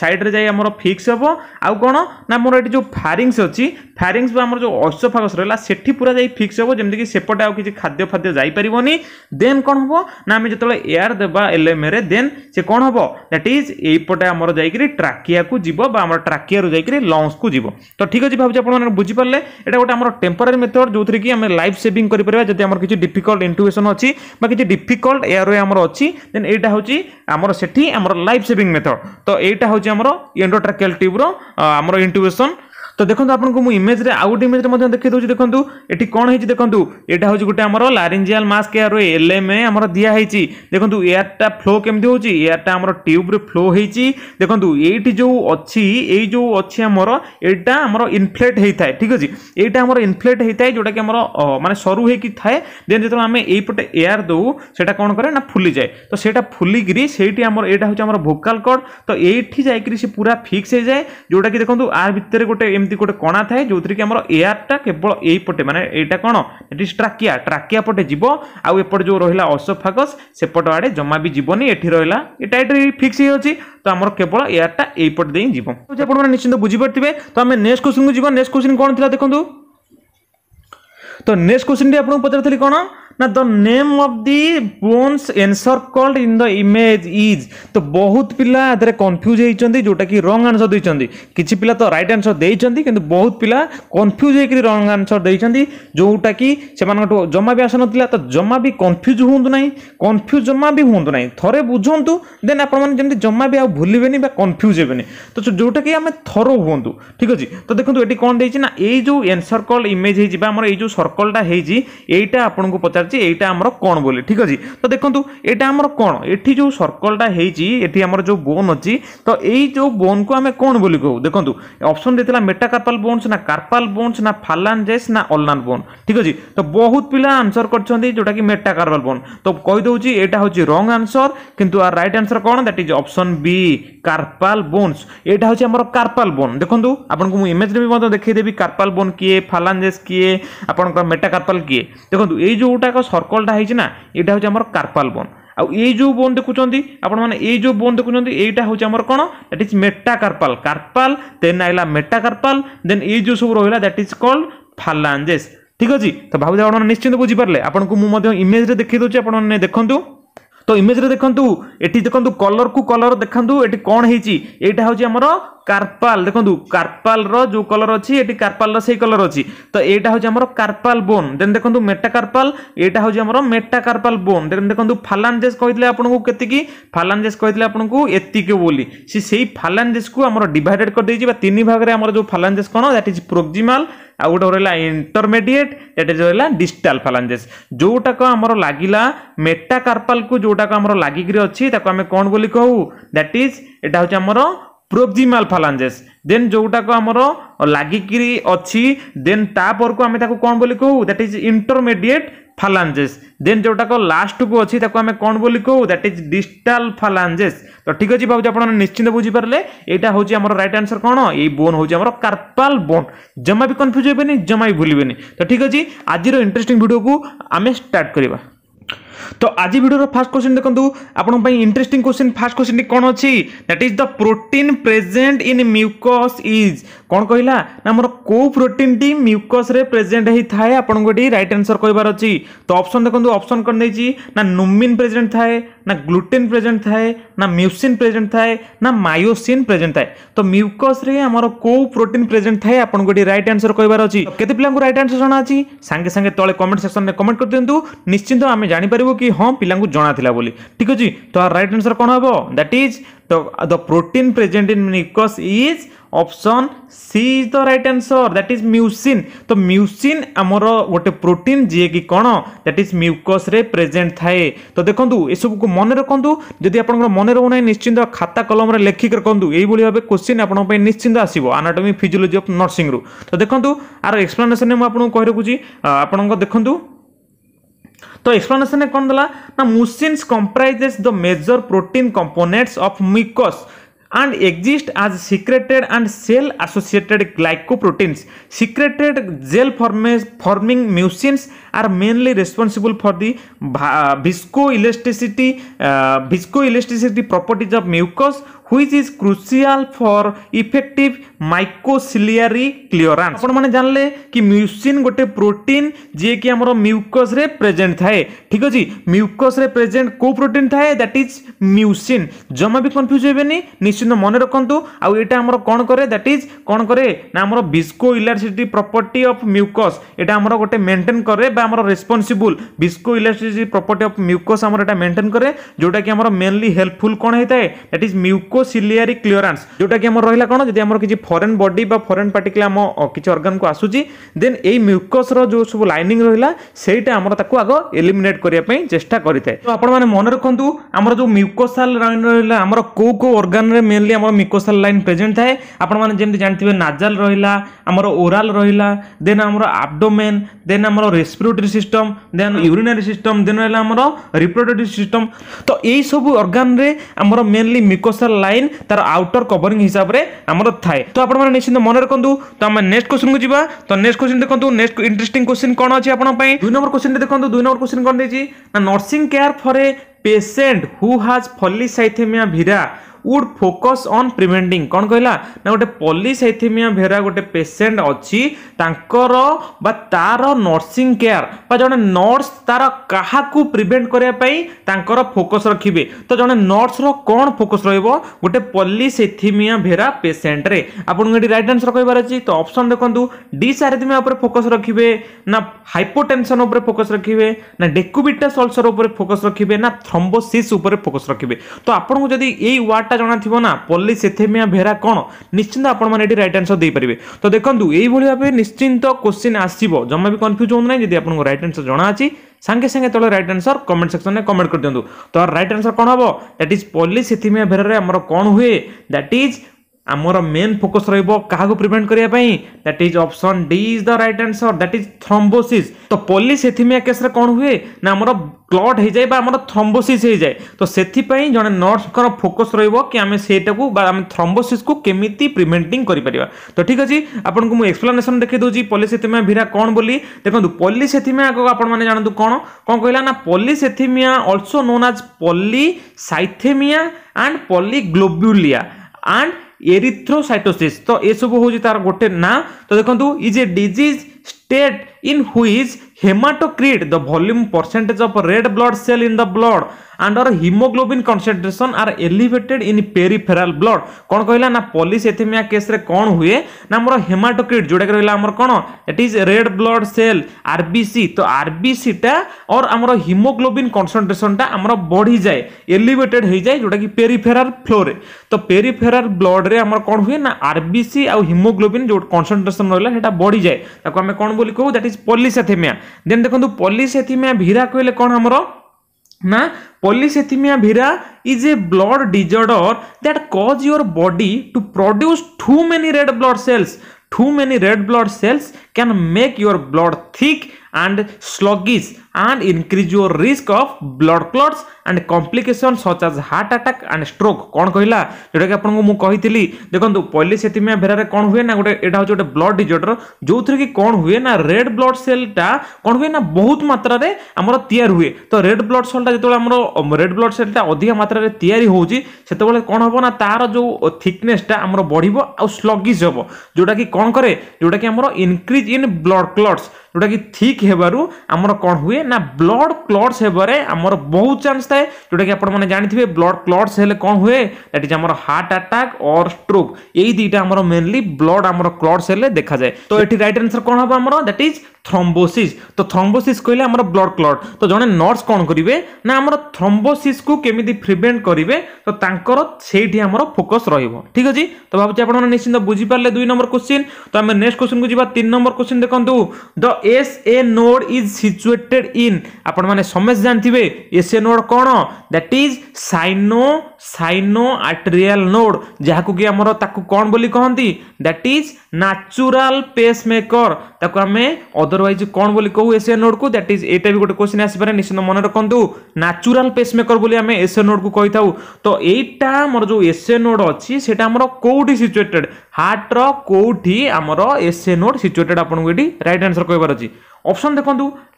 ସାଇଡ଼୍ରେ ଯାଇ ଆମର ଫିକ୍ସ ହେବ ଆଉ କ'ଣ ନା ଆମର ଏଠି ଯେଉଁ ଫାରିଙ୍ଗ୍ସ ଅଛି ଫ୍ୟାରିଙ୍ଗ୍ସ ବା ଆମର ଯେଉଁ ଅସୋଫାଗସ୍ ରହିଲା ସେଠି ପୁରା ଯାଇ ଫିକ୍ସ ହେବ ଯେମିତିକି ସେପଟେ ଆଉ କିଛି ଖାଦ୍ୟ ଫାଦ୍ୟ ଯାଇପାରିବନି ଦେନ୍ କ'ଣ ହେବ ନା ଆମେ ଯେତେବେଳେ ଏୟାର ଦେବା ଏଲ୍ଏମ୍ଏରେ ଦେନ୍ ସେ କ'ଣ ହେବ ଦ୍ୟାଟ୍ ଇଜ୍ ଏଇପଟେ ଆମର ଯାଇକିରି ଟ୍ରାକିଆକୁ ଯିବ ବା ଆମର ଟ୍ରାକିଆରୁ ଯାଇକିରି ଲଙ୍ଗ୍ସକୁ ଯିବ ତ ଠିକ୍ ଅଛି ଭାବୁଛି ଆପଣମାନେ ବୁଝିପାରିଲେ ଏଇଟା ଗୋଟେ ଆମର ଟେମ୍ପରାରୀ ମେଥଡ଼ ଯେଉଁଥିରେ କି ଆମେ ଲାଇଫ୍ ସେଭିଂ କରିପାରିବା ଯଦି ଆମର କିଛି ଡିଫିକଲ୍ଟ ଇଣ୍ଟୁଏସନ୍ ଅଛି ବା କିଛି ଡିଫିକଲ୍ଟ ଏୟାରୱେ ଆମର ଅଛି ଦେନ୍ ଏଇଟା ହେଉଛି ଆମର ସେଠି ଆମର ଲାଇଫ୍ ସେଭିଂ ମେଥଡ଼ ତ ଏଇଟା ହେଉଛି ଆମର ଏଣ୍ଡୋଟ୍ରାକିଆଲ ଟ୍ୟୁବ୍ର ଆମର ଇଣ୍ଟୁଏସନ୍ তো দেখুন আপনার মু ইমেজে আউ গোটে ইমেজে দেখে দেছি দেখুন এটি কোণ হয়েছে দেখুন এটা হচ্ছে গোটে আমার লারিঞ্জিয়াল মাস্ক এর এলএমএ আমার দিয়া হয়েছি দেখুন এয়ারটা ফ্লো কেমি হচ্ছে এয়ারটা আমার টিউব্রে ফ্লো হয়েছি দেখুন এইটি যে অছি এই যে অছি আমার এইটা আমার ইনফ্লেট হয়ে থাকে ঠিক আছে এইটা আমার ইনফ্লেট হয়ে থাকে যেটা কি আমার মানে সরু হয়েকি থাকে দেন যেত আমি এইপটে এয়ার দেউ সেটা কোণ করে না ফুলি যায় তো সেটা ফুলিকি সেইটি আমার এটা হচ্ছে আমার ভোকাল কর্ড তো এইটি যাইকি সে পুরা ফিক্স হয়ে যায় যেটা কি দেখুন আর ভিতরে গোটে এমনি ଏମିତି ଗୋଟେ କଣା ଥାଏ ଯେଉଁଥିରେ କି ଆମର ଏୟାରଟା କେବଳ ଏଇପଟେ ମାନେ ଏଇଟା କ'ଣ ଏଠି ଟ୍ରାକିଆ ଟ୍ରାକିଆ ପଟେ ଯିବ ଆଉ ଏପଟେ ଯେଉଁ ରହିଲା ଅସୋଫାଗସ୍ ସେପଟ ଆଡ଼େ ଜମା ବି ଯିବନି ଏଠି ରହିଲା ଏଇଟା ଏଠି ଫିକ୍ସ ହେଇଅଛି ତ ଆମର କେବଳ ଏୟାରଟା ଏଇପଟେ ଦେଇ ଯିବ ଆପଣମାନେ ନିଶ୍ଚିନ୍ତ ବୁଝିପାରିଥିବେ ତ ଆମେ ନେକ୍ସଟ କୋଶ୍ଚିନ୍କୁ ଯିବା ନେକ୍ସଟ କୋଶ୍ଚିନ୍ କ'ଣ ଥିଲା ଦେଖନ୍ତୁ ତ ନେକ୍ସଟ କୋଶ୍ଚିନ୍ଟି ଆପଣଙ୍କୁ ପଚାରିଥିଲି କ'ଣ না the name of the bones encircled in the image is ତ ବହୁତ ପିଲା ଏଥିରେ କନଫ୍ୟୁଜ୍ ହେଇଛନ୍ତି ଯେଉଁଟାକି ରଙ୍ଗ ଆନ୍ସର୍ ଦେଇଛନ୍ତି କିଛି ପିଲା ତ ରାଇଟ୍ ଆନ୍ସର୍ ଦେଇଛନ୍ତି କିନ୍ତୁ ବହୁତ ପିଲା କନଫ୍ୟୁଜ୍ ହେଇକରି ରଙ୍ଗ ଆନ୍ସର୍ ଦେଇଛନ୍ତି ଯେଉଁଟାକି ସେମାନଙ୍କଠୁ ଜମା ବି ଆସୁନଥିଲା ତ ଜମା ବି କନଫ୍ୟୁଜ୍ ହୁଅନ୍ତୁ ନାହିଁ କନଫ୍ୟୁଜ୍ ଜମା ବି ହୁଅନ୍ତୁ ନାହିଁ ଥରେ ବୁଝନ୍ତୁ ଦେନ୍ ଆପଣମାନେ ଯେମିତି ଜମା ବି ଆଉ ଭୁଲିବେନି ବା କନଫ୍ୟୁଜ୍ ହେବେନି ତ ଯେଉଁଟାକି ଆମେ ଥର ହୁଅନ୍ତୁ ଠିକ୍ ଅଛି ତ ଦେଖନ୍ତୁ ଏଠି କ'ଣ ଦେଇଛି ନା ଏଇ ଯେଉଁ ଏନସର୍କଲ୍ ଇମେଜ୍ ହେଇଛି ବା ଆମର ଏଇ ଯେଉଁ ସର୍କଲ୍ଟା ହେଇଛି ଏଇଟା ଆପଣଙ୍କୁ ପଚାର ପଚାରିଛି ଏଇଟା ଆମର କ'ଣ ବୋଲି ଠିକ୍ ଅଛି ତ ଦେଖନ୍ତୁ ଏଇଟା ଆମର କ'ଣ ଏଠି ଯେଉଁ ସର୍କଲଟା ହେଇଛି ଏଠି ଆମର ଯେଉଁ ବୋନ୍ ଅଛି ତ ଏଇ ଯେଉଁ ବୋନ୍କୁ ଆମେ କ'ଣ ବୋଲି କହୁ ଦେଖନ୍ତୁ ଅପସନ୍ ଦେଇଥିଲା ମେଟାକାର୍ପାଲ ବୋନ୍ସ ନା କାର୍ପାଲ ବୋନ୍ସ ନା ଫାଲାନଜେସ୍ ନା ଅଲନାନ୍ ବୋନ୍ ଠିକ୍ ଅଛି ତ ବହୁତ ପିଲା ଆନ୍ସର୍ କରିଛନ୍ତି ଯେଉଁଟାକି ମେଟାକାର୍ପାଲ ବୋନ୍ ତ କହିଦେଉଛି ଏଇଟା ହେଉଛି ରଙ୍ଗ ଆନ୍ସର୍ କିନ୍ତୁ ଆର୍ ରାଇଟ୍ ଆନ୍ସର୍ କ'ଣ that is option B carpal bones ଏଇଟା ହେଉଛି ଆମର କାର୍ପାଲ ବୋନ୍ ଦେଖନ୍ତୁ ଆପଣଙ୍କୁ ମୁଁ ଇମେଜ୍ରେ ବି ମଧ୍ୟ ଦେଖାଇଦେବି କାର୍ପାଲ ବୋନ୍ କିଏ ଫାଲାନଜେସ୍ କିଏ ଆପଣଙ୍କର ମେଟାକାର୍ପାଲ କିଏ ଦେଖନ୍ତୁ ଏଇ ଯେଉଁଟା এক সর্কলটা হয়েছে না এটা হচ্ছে আমার কার্পাল বোন ଆଉ ଏଇ ଯେଉଁ ବୋନ୍ ଦେଖୁଛନ୍ତି ଆପଣମାନେ ଏଇ ଯେଉଁ ବୋନ୍ ଦେଖୁଛନ୍ତି ଏଇଟା ହେଉଛି ଆମର କ'ଣ ଦ୍ୟାଟ୍ ଇଜ୍ ମେଟାକାର୍ପାଲ କାର୍ପାଲ ଦେନ୍ ଆଇଲା ମେଟା ମେଟାକାର୍ପାଲ ଦେନ୍ ଏଇ ଯେଉଁ ସବୁ ରହିଲା ଦ୍ୟାଟ୍ ଇଜ୍ କଲ୍ଡ ଫାଲାଞ୍ଜେସ୍ ଠିକ୍ ଅଛି ତ ଭାବୁଛି ଆପଣମାନେ ନିଶ୍ଚିନ୍ତ ବୁଝିପାରିଲେ ଆପଣଙ୍କୁ ମୁଁ ମଧ୍ୟ ଇମେଜ୍ରେ ଦେଖେଇ ଦେଉଛି ଆପଣମାନେ ଦେଖନ୍ତୁ ତ ଇମେଜ୍ରେ ଦେଖନ୍ତୁ ଏଠି ଦେଖନ୍ତୁ କଲର୍କୁ କଲର୍ ଦେଖନ୍ତୁ ଏଠି କ'ଣ ହେଇଛି ଏଇଟା ହେଉଛି ଆମର କାର୍ପାଲ୍ ଦେଖନ୍ତୁ କାର୍ପାଲ୍ର ଯେଉଁ କଲର୍ ଅଛି ଏଠି କାର୍ପାଲ୍ର ସେଇ କଲର୍ ଅଛି ତ ଏଇଟା ହେଉଛି ଆମର କାର୍ପାଲ୍ ବୋନ୍ ଦେନ୍ ଦେଖନ୍ତୁ ମେଟା କାର୍ପାଲ୍ ଏଇଟା ହେଉଛି ଆମର ମେଟା କାର୍ପାଲ୍ ବୋନ୍ ଦେନ୍ ଦେଖନ୍ତୁ ଫାଲାନଜେସ୍ କହିଥିଲେ ଆପଣଙ୍କୁ କେତିକି ଫାଲାନଜେସ୍ କହିଥିଲେ ଆପଣଙ୍କୁ ଏତିକି ବୋଲି ସେ ସେଇ ଫାଲାନଜେସ୍କୁ ଆମର ଡିଭାଇଡେଡ୍ କରିଦେଇଛି ବା ତିନି ଭାଗରେ ଆମର ଯେଉଁ ଫାଲାନଜେସ୍ କ'ଣ ଦ୍ୟାଟ୍ ଇଜ୍ ପ୍ରୋକ୍ଜିମାଲ ଆଉ ଗୋଟେ ରହିଲା ଇଣ୍ଟରମିଡ଼ିଏଟ୍ ଦ୍ୟାଟ୍ ଇଜ୍ ରହିଲା ଡିଷ୍ଟାଲ୍ ଫାଲାଞ୍ଜେସ୍ ଯେଉଁଟାକ ଆମର ଲାଗିଲା ମେଟାକାର୍ପାଲକୁ ଯେଉଁଟାକ ଆମର ଲାଗିକିରି ଅଛି ତାକୁ ଆମେ କ'ଣ ବୋଲି କହୁ ଦ୍ୟାଟ୍ ଇଜ୍ ଏଇଟା ହେଉଛି ଆମର ପ୍ରୋକ୍ଜିମାଲ୍ ଫାଲାଞ୍ଜେସ୍ ଦେନ୍ ଯେଉଁଟାକ ଆମର ଲାଗିକିରି ଅଛି ଦେନ୍ ତା ପରକୁ ଆମେ ତାକୁ କ'ଣ ବୋଲି କହୁ that is intermediate phalanges then ଯେଉଁଟାକ ଲାଷ୍ଟକୁ ଅଛି ତାକୁ ଆମେ କ'ଣ ବୋଲି କହୁ ଦ୍ୟାଟ୍ ଇଜ୍ ଡିଷ୍ଟାଲ ଫାଲାଞ୍ଜେସ୍ ତ ଠିକ୍ ଅଛି ଭାବୁଛି ଆପଣ ନିଶ୍ଚିନ୍ତ ବୁଝିପାରିଲେ ଏଇଟା ହେଉଛି ଆମର ରାଇଟ୍ ଆନ୍ସର କ'ଣ ଏଇ ବୋନ୍ ହେଉଛି ଆମର କାର୍ପାଲ ବୋନ୍ ଜମା ବି କନଫ୍ୟୁଜ୍ ହେବେନି ଜମା ବି ଭୁଲିବେନି ତ ଠିକ୍ ଅଛି ଆଜିର ଇଣ୍ଟରେଷ୍ଟିଂ ଭିଡ଼ିଓକୁ ଆମେ ଷ୍ଟାର୍ଟ କରିବା তো আজ ভিডিওর ফার্স্ট কোশ্চিন দেখুন আপনার ইন্টারেস্টিং কোশ্চিন ফার্স্ট কোশ্চিনটি কোণ অছি that is the protein present in mucus is କ'ଣ କହିଲା ନା ମୋର କେଉଁ ପ୍ରୋଟିନ୍ଟି ମ୍ୟୁକସ୍ରେ ପ୍ରେଜେଣ୍ଟ ହେଇଥାଏ ଆପଣଙ୍କୁ ଏଠି ରାଇଟ୍ ଆନ୍ସର୍ କହିବାର ଅଛି ତ ଅପସନ୍ ଦେଖନ୍ତୁ ଅପସନ୍ କ'ଣ ଦେଇଛି ନା ନୁମିନ୍ ପ୍ରେଜେଣ୍ଟ ଥାଏ ନା ଗ୍ଲୁଟେନ୍ ପ୍ରେଜେଣ୍ଟ ଥାଏ ନା ମ୍ୟୁସିନ୍ ପ୍ରେଜେଣ୍ଟ ଥାଏ ନା ମାୟୋସିନ୍ ପ୍ରେଜେଣ୍ଟ ଥାଏ ତ ମ୍ୟୁକସ୍ରେ ଆମର କେଉଁ ପ୍ରୋଟିନ୍ ପ୍ରେଜେଣ୍ଟ ଥାଏ ଆପଣଙ୍କୁ ଏଠି ରାଇଟ୍ ଆନ୍ସର୍ କହିବାର ଅଛି କେତେ ପିଲାଙ୍କୁ ରାଇଟ୍ ଆନ୍ସର୍ ଜଣା ଅଛି ସାଙ୍ଗେ ସାଙ୍ଗେ ତଳେ କମେଣ୍ଟ ସେକ୍ସନ୍ରେ କମେଣ୍ଟ କରିଦିଅନ୍ତୁ ନିଶ୍ଚିନ୍ତ ଆମେ ଜାଣିପାରିବୁ କି ହଁ ପିଲାଙ୍କୁ ଜଣାଥିଲା ବୋଲି ଠିକ୍ ଅଛି ତ ଆର୍ ରାଇଟ୍ ଆନ୍ସର୍ କ'ଣ ହେବ that is the the protein present in mucus is option C is the right answer that is mucin ତ ମ୍ୟୁସିନ୍ ଆମର ଗୋଟେ ପ୍ରୋଟିନ୍ ଯିଏକି କ'ଣ ଦ୍ୟାଟ୍ ଇଜ୍ ମ୍ୟୁକସ୍ରେ ପ୍ରେଜେଣ୍ଟ ଥାଏ ତ ଦେଖନ୍ତୁ ଏସବୁକୁ ମନେ ରଖନ୍ତୁ ଯଦି ଆପଣଙ୍କର ମନେ ରହୁନାହିଁ ନିଶ୍ଚିନ୍ତ ଖାତା କଲମରେ ଲେଖିକି ରଖନ୍ତୁ ଏଇଭଳି ଭାବେ କୋଶ୍ଚିନ୍ ଆପଣଙ୍କ ପାଇଁ ନିଶ୍ଚିନ୍ତ ଆସିବ ଆନାଟୋମି ଫିଜିଓଲୋଜି ଅଫ୍ ନର୍ସିଂରୁ ତ ଦେଖନ୍ତୁ ଆର ଏକ୍ସପ୍ଲାନେସନ୍ରେ ମୁଁ ଆପଣଙ୍କୁ କହି ରଖୁଛି ଆପଣଙ୍କ ଦେଖନ୍ତୁ ତ ଏକ୍ସପ୍ଲାନେସନ୍ରେ କ'ଣ ଦେଲା ନା mucins comprises the major protein components of mucus and exist as secreted and cell associated glycoproteins secreted gel form forming mucins are mainly responsible for the visco electricity visco electricity properties of mucus which is crucial for effective microciliary clearance আপনার জানলে কি ମ୍ୟୁସିନ୍ ଗୋଟେ protein ଯିଏକି ଆମର ମ୍ୟୁକସ୍ରେ present ଥାଏ ଠିକ୍ ଅଛି ମ୍ୟୁକସ୍ରେ ପ୍ରେଜେଣ୍ଟ କେଉଁ ପ୍ରୋଟିନ୍ ଥାଏ ଦ୍ୟାଟ୍ ଇଜ୍ ମ୍ୟୁସିନ୍ ଜମା ବି କନଫ୍ୟୁଜ୍ ହେବେନି ନିଶ୍ଚିନ୍ତ ମନେ ରଖନ୍ତୁ ଆଉ ଏଇଟା ଆମର କ'ଣ କରେ ଦ୍ୟାଟ୍ ଇଜ୍ କ'ଣ କରେ ନା ଆମର viscoelasticity property of mucus ଏଇଟା ଆମର ଗୋଟେ ମେଣ୍ଟେନ୍ କରେ ବା ଆମର responsible viscoelasticity property of mucus ଆମର ଏଇଟା ମେଣ୍ଟେନ୍ କରେ ଯେଉଁଟାକି ଆମର ମେନ୍ଲି ହେଲ୍ପଫୁଲ୍ କ'ଣ ହେଇଥାଏ ଦ୍ୟାଟ୍ ଇଜ୍ ମ୍ୟୁକୋ মুকোসিলিয়ারি ক্লিয়রান্স ଯେଉଁଟାକି ଆମର ରହିଲା କ'ଣ ଯଦି ଆମର କିଛି ଫରେନ୍ ବଡି ବା ଫରେନ୍ ପାର୍ଟିକଲ୍ ଆମ କିଛି ଅର୍ଗାନକୁ ଆସୁଛି ଦେନ୍ ଏଇ ମ୍ୟୁକସ୍ର ଯେଉଁ ସବୁ ଲାଇନିଂ ରହିଲା ସେଇଟା ଆମର ତାକୁ ଆଗ ଏଲିମିନେଟ୍ କରିବା ପାଇଁ ଚେଷ୍ଟା କରିଥାଏ ତ ଆପଣମାନେ ମନେ ରଖନ୍ତୁ ଆମର ଯେଉଁ ମ୍ୟୁକୋସାଲ୍ ଲାଇନ୍ ରହିଲା ଆମର କେଉଁ କେଉଁ ଅର୍ଗାନରେ ମେନଲି ଆମର ମ୍ୟୁକୋସାଲ୍ ଲାଇନ୍ ପ୍ରେଜେଣ୍ଟ ଥାଏ ଆପଣମାନେ ଯେମିତି ଜାଣିଥିବେ ନାଜାଲ୍ ରହିଲା ଆମର ଓରାଲ୍ ରହିଲା ଦେନ୍ ଆମର ଆବଡୋମେନ୍ ଦେନ୍ ଆମର respiratory system then urinary system then ରହିଲା ଆମର ରିପ୍ରୋଡକ୍ଟିଭ୍ ସିଷ୍ଟମ୍ ତ ଏଇସବୁ ଅର୍ଗାନରେ ଆମର ମେନଲି ମ୍ୟୁକୋସାଲ୍ লাইন তার আউটর কভরিং হিসাবে আমার থাকে তো আপনার নিশ্চিত মনে রাখতু তো আমি নেক্সট কোশ্চিন কু যা তো নেক্সট কোশ্চিন দেখুন নেক্সট ইন্টারেস্টিং কোশ্চিন কোণ আছে আপনার দুই নম্বর কোশ্চিন দেখুন দুই নম্বর কোশ্চিন কোণ দিয়েছি না nursing care for a patient who has polycythaemia vera would focus on preventing କ'ଣ କହିଲା ନା ଗୋଟେ ପଲିସାଇଥିମିଆ ଭେରା ଗୋଟେ ପେସେଣ୍ଟ ଅଛି ତାଙ୍କର ବା ତାର ନର୍ସିଂ କେୟାର ବା ଜଣେ ନର୍ସ ତାର କାହାକୁ ପ୍ରିଭେଣ୍ଟ କରିବା ପାଇଁ ତାଙ୍କର ଫୋକସ୍ ରଖିବେ ତ ଜଣେ ନର୍ସର କ'ଣ ଫୋକସ୍ ରହିବ ଗୋଟେ ପଲିସେଥିମିଆ ଭେରା ପେସେଣ୍ଟରେ ଆପଣଙ୍କୁ ଏଠି ରାଇଟ୍ ଆନ୍ସର କହିବାର ଅଛି ତ ଅପସନ୍ ଦେଖନ୍ତୁ ଡିସାରେଥିମିଆ ଉପରେ ଫୋକସ୍ ରଖିବେ ନା ହାଇପୋଟେନସନ୍ ଉପରେ ଫୋକସ୍ ରଖିବେ ନା ଡେକୁବିଟାସ୍ ଅଲସର ଉପରେ ଫୋକସ୍ ରଖିବେ ନା ଥ୍ରମ୍ବୋସିସ୍ ଉପରେ ଫୋକସ୍ ରଖିବେ ତ ଆପଣଙ୍କୁ ଯଦି ଏଇ ୱାର୍ଡ চারটা জনা থিব না পল্লী সেথেমিয়া ভেরা কোণ নিশ্চিন্ত আপনার এটি রাইট আনসর দিয়ে তো দেখুন এইভাবে ভাবে নিশ্চিন্ত কোশ্চিন আসব জমা বি কনফ্ୟୁଜ ହୁଅନ୍ତୁ ନାହିଁ ଯଦି ଆପଣଙ୍କୁ ରାଇଟ୍ ଆନ୍ସର୍ ଜଣାଅଛି ସାଙ୍ଗେ ସାଙ୍ଗେ ତଳେ ରାଇଟ୍ ଆନ୍ସର୍ କମେଣ୍ଟ ସେକ୍ସନରେ କମେଣ୍ଟ କରିଦିଅନ୍ତୁ ତ ରାଇଟ୍ ଆନ୍ସର୍ କ'ଣ ହେବ ଦ୍ୟାଟ୍ ଇଜ୍ ପଲିସିଥିମିଆ ଭେରରେ ଆମର କ'ଣ ହୁଏ ଦ୍ୟାଟ୍ ଇଜ୍ ଆମର ମେନ୍ ଫୋକସ୍ ରହିବ କାହାକୁ ପ୍ରିଭେଣ୍ଟ କରିବା ପାଇଁ that is option D is the right answer that is thrombosis ତ ପଲିସେଥିମିଆ କେସ୍ରେ କ'ଣ ହୁଏ ନା ଆମର କ୍ଲଟ୍ ହେଇଯାଏ ବା ଆମର ଥ୍ରମ୍ବୋସିସ୍ ହେଇଯାଏ ତ ସେଥିପାଇଁ ଜଣେ ନର୍ସଙ୍କର ଫୋକସ୍ ରହିବ କି ଆମେ ସେଇଟାକୁ ବା ଆମେ ଥ୍ରମ୍ବୋସିସ୍କୁ କେମିତି ପ୍ରିଭେଣ୍ଟିଂ କରିପାରିବା ତ ଠିକ୍ ଅଛି ଆପଣଙ୍କୁ ମୁଁ ଏକ୍ସପ୍ଲାନେସନ୍ ଦେଖେଇ ଦେଉଛି ପଲିସେଥିମିଆ ଭିରା କ'ଣ ବୋଲି ଦେଖନ୍ତୁ ପଲିସେଥିମିଆ ଆଗ ଆପଣମାନେ ଜାଣନ୍ତୁ କ'ଣ କ'ଣ କହିଲା ନା polycythaemia also known as polycythaemia and polyglobulia and erythrocytosis তো এসবু হচ্ছে তার গোটে না তো দেখুন is a disease state in which haematocrit the volume percentage of red blood cell in the blood and our hemoglobin concentration are elevated in peripheral blood कौन कहला ना पलिसेथेमिया केस कौन हुए ना हमर हेमाटोक्रिट जोडा के रहला हमर कोन it is red blood cell RBC तो आरबीसी टा और आम हीमोग्लोबिन कंसंट्रेशन टाइम हमर बढ़ी जाए एलिवेटेड हो जाए जोटा कि पेरीफेराल फ्लोरे तो पेरीफेराल ब्लड रे हमर हुए ना आरबीसी आउ हिमोग्लोबिन जो कनसेंट्रेसन रहा हेटा बढ़ी जाए ताको बोली कहू दैट इज पॉलीसेथेमिया देन देखंतु पॉलीसेथेमिया भीरा कहले कोन हमरो Now, polycythemia vera is a blood disorder that cause your body to produce too many red blood cells. Too many red blood cells can make your blood thick and sluggish and increase your risk of blood clots and complication such as heart attack and stroke କ'ଣ କହିଲା ଯେଉଁଟାକି ଆପଣଙ୍କୁ ମୁଁ କହିଥିଲି ଦେଖନ୍ତୁ ପଲିସେଥିମିଆ ଭେରାରେ କ'ଣ ହୁଏ ନା ଗୋଟେ ଏଇଟା ହେଉଛି ଗୋଟେ ବ୍ଲଡ୍ ଡିଜର୍ଡର ଯେଉଁଥିରେ କି କ'ଣ ହୁଏ ନା ରେଡ୍ ବ୍ଲଡ୍ ସେଲ୍ଟା କ'ଣ ହୁଏ ନା ବହୁତ ମାତ୍ରାରେ ଆମର ତିଆରି ହୁଏ ତ ରେଡ୍ ବ୍ଲଡ୍ ସେଲ୍ଟା ଯେତେବେଳେ ଆମର ରେଡ୍ ବ୍ଲଡ୍ ସେଲ୍ଟା ଅଧିକ ମାତ୍ରାରେ ତିଆରି ହେଉଛି ସେତେବେଳେ କ'ଣ ହେବ ନା ତାର ଯେଉଁ ଥିକନେସ୍ଟା ଆମର ବଢ଼ିବ ଆଉ ସ୍ଲଗିସ୍ ହେବ ଯେଉଁଟାକି କ'ଣ କରେ ଯେଉଁଟାକି ଆମର ଇନକ୍ରିଜ୍ ଇନ୍ ବ୍ଲଡ୍ କ୍ଲଟ୍ସ ଯେଉଁଟାକି ଥିକ୍ ହେବାରୁ ଆମର କ'ଣ ହୁଏ ନା ବ୍ଲଡ୍ କ୍ଲଟ୍ସ ହେବାରେ ଆମର ବହୁତ ଚାନ୍ସ ଆସିଥାଏ ଯେଉଁଟାକି ଆପଣମାନେ ଜାଣିଥିବେ ବ୍ଲଡ଼ କ୍ଲଟ୍ସ ହେଲେ କ'ଣ ହୁଏ ଦ୍ୟାଟ୍ ଇଜ୍ ଆମର ହାର୍ଟ ଆଟାକ୍ ଅର୍ ଷ୍ଟ୍ରୋକ୍ ଏଇ ଦୁଇଟା ଆମର ମେନଲି ବ୍ଲଡ଼ ଆମର କ୍ଲଟ୍ସ ହେଲେ ଦେଖାଯାଏ ତ ଏଠି ରାଇଟ୍ ଆନ୍ସର କ'ଣ ହେବ ଆମର ଦ୍ୟାଟ୍ ଇଜ୍ থ্রম্বোসিস তো থ্রম্বোসিস কহিলে আমার ব্লড ক্লট তো জনে নর্স কোণ করবে না আমার থ্রম্বোসিসকু কেমিতি প্রিভেন্ট করবে তো তাঁকর সেইটি আমার ফোকস রহব ঠিক আছে তো ভাবছি আপনার নিশ্চিন্ত বুঝিপারে দুই নম্বর কোশ্চিন তো আমি নেক্সট কোশ্চিনকু যা তিন নম্বর কোশ্চিন দেখুন the S A node is situated in আপন মানে সমস্ত জাঁথিবে এস এ নোড কোণ that is sino sino arterial node যাকে কি আমার তাকে কোণ বলি কহতি that is natural pacemaker ତାକୁ ଆମେ ଅଦରୱାଇଜ୍ କ'ଣ ବୋଲି କହୁ ଏସିଆ ନୋଡ଼କୁ ଦ୍ୟାଟ୍ ଇଜ୍ ଏଇଟା ବି ଗୋଟେ କୋଶ୍ଚିନ୍ ଆସିପାରେ ନିଶ୍ଚିନ୍ତ ମନେ ରଖନ୍ତୁ ନ୍ୟାଚୁରାଲ ପେସ୍ ମେକର ବୋଲି ଆମେ ଏସିଆ ନୋଡ଼କୁ କହିଥାଉ ତ ଏଇଟା ଆମର ଯେଉଁ ଏସିଆ ନୋଡ଼ ଅଛି ସେଇଟା ଆମର କେଉଁଠି ସିଚୁଏଟେଡ଼ ହାର୍ଟର କେଉଁଠି ଆମର ଏସିଆ ନୋଟ୍ ସିଚୁଏଟେଡ଼ ଆପଣଙ୍କୁ ଏଇଠି ରାଇଟ୍ ଆନ୍ସର କହିବାର ଅଛି অপসন দেখুন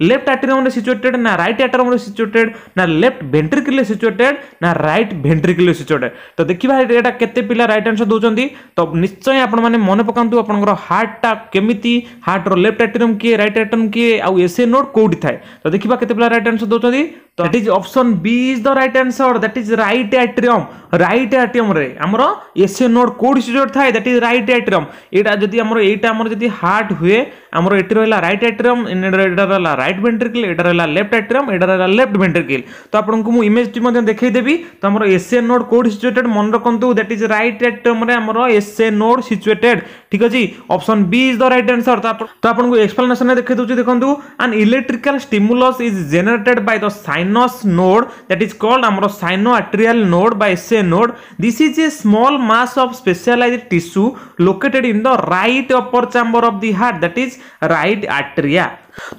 লেফট আট্রিয়মে সিচুয়েটেড না রাইট আট্রিয়মে সিচুয়েটেড না লেফট ভেন্ট্রিকলে সিচুয়েটেড না রাইট ভেন্ট্রিকলে সিচুয়েটেড তো দেখিবা এটা কেতে পিলা রাইট আনসর দৌঁচ তো নিশ্চয় আপন মানে মনে পকাতু আপনার হার্টটা কেমিতি হার্টর লেফট আট্রিয়ম কি রাইট আট্রিয়ম কি আউ এসে নোট কোটি থাকে তো দেখিবা কেতে পিলা রাইট আনসর দৌঁচ তো that is option B is the right answer that is right atrium right আট্রিয়মে আমার এসে নোট কোটি সিচুয়েট থাকে দ্যাট ইজ রাইট আট্রিয়ম এটা যদি আমার এইটা আমার যদি হার্ট হুয়ে আমার এটি রহিলা রাইট আট্রিয়ম ଏଇଟାର ହେଲା ରାଇଟ୍ ଭେଣ୍ଟ୍ରିକିଲ୍ ଏଇଟାର ହେଲା ଲେଫ୍ଟ ଆଟ୍ରିୟମ୍ ଏଇଟାର ହେଲା ଲେଫ୍ଟ ଭେଣ୍ଟ୍ରିକିଲ୍ ତ ଆପଣଙ୍କୁ ମୁଁ ଇମେଜ୍ଟି ମଧ୍ୟ ଦେଖେଇଦେବି ତ ଆମର ଏସିଆନ୍ ନୋଡ୍ କେଉଁଠି ସିଚୁଏଟେଡ୍ ମନେ ରଖନ୍ତୁ ଦ୍ୟାଟ୍ ଇଜ୍ ରାଇଟ୍ ଆଟ୍ରିୟମ୍ରେ ଆମର ଏସିଏ ନୋଡ୍ ସିଚୁଏଟେଡ୍ ଠିକ୍ ଅଛି option B is the right answer ତ ଆପଣଙ୍କୁ ଏକ୍ସପ୍ଲାନେସନ୍ରେ ଦେଖେଇ ଦେଉଛି ଦେଖନ୍ତୁ and electrical stimulus is generated by the sinus node that is called ଆମର ସାଇନୋ ଆଟ୍ରିଆଲ୍ ନୋଡ୍ ବା S A node this is a small mass of specialised tissue located in the right upper chamber of the heart that is right atria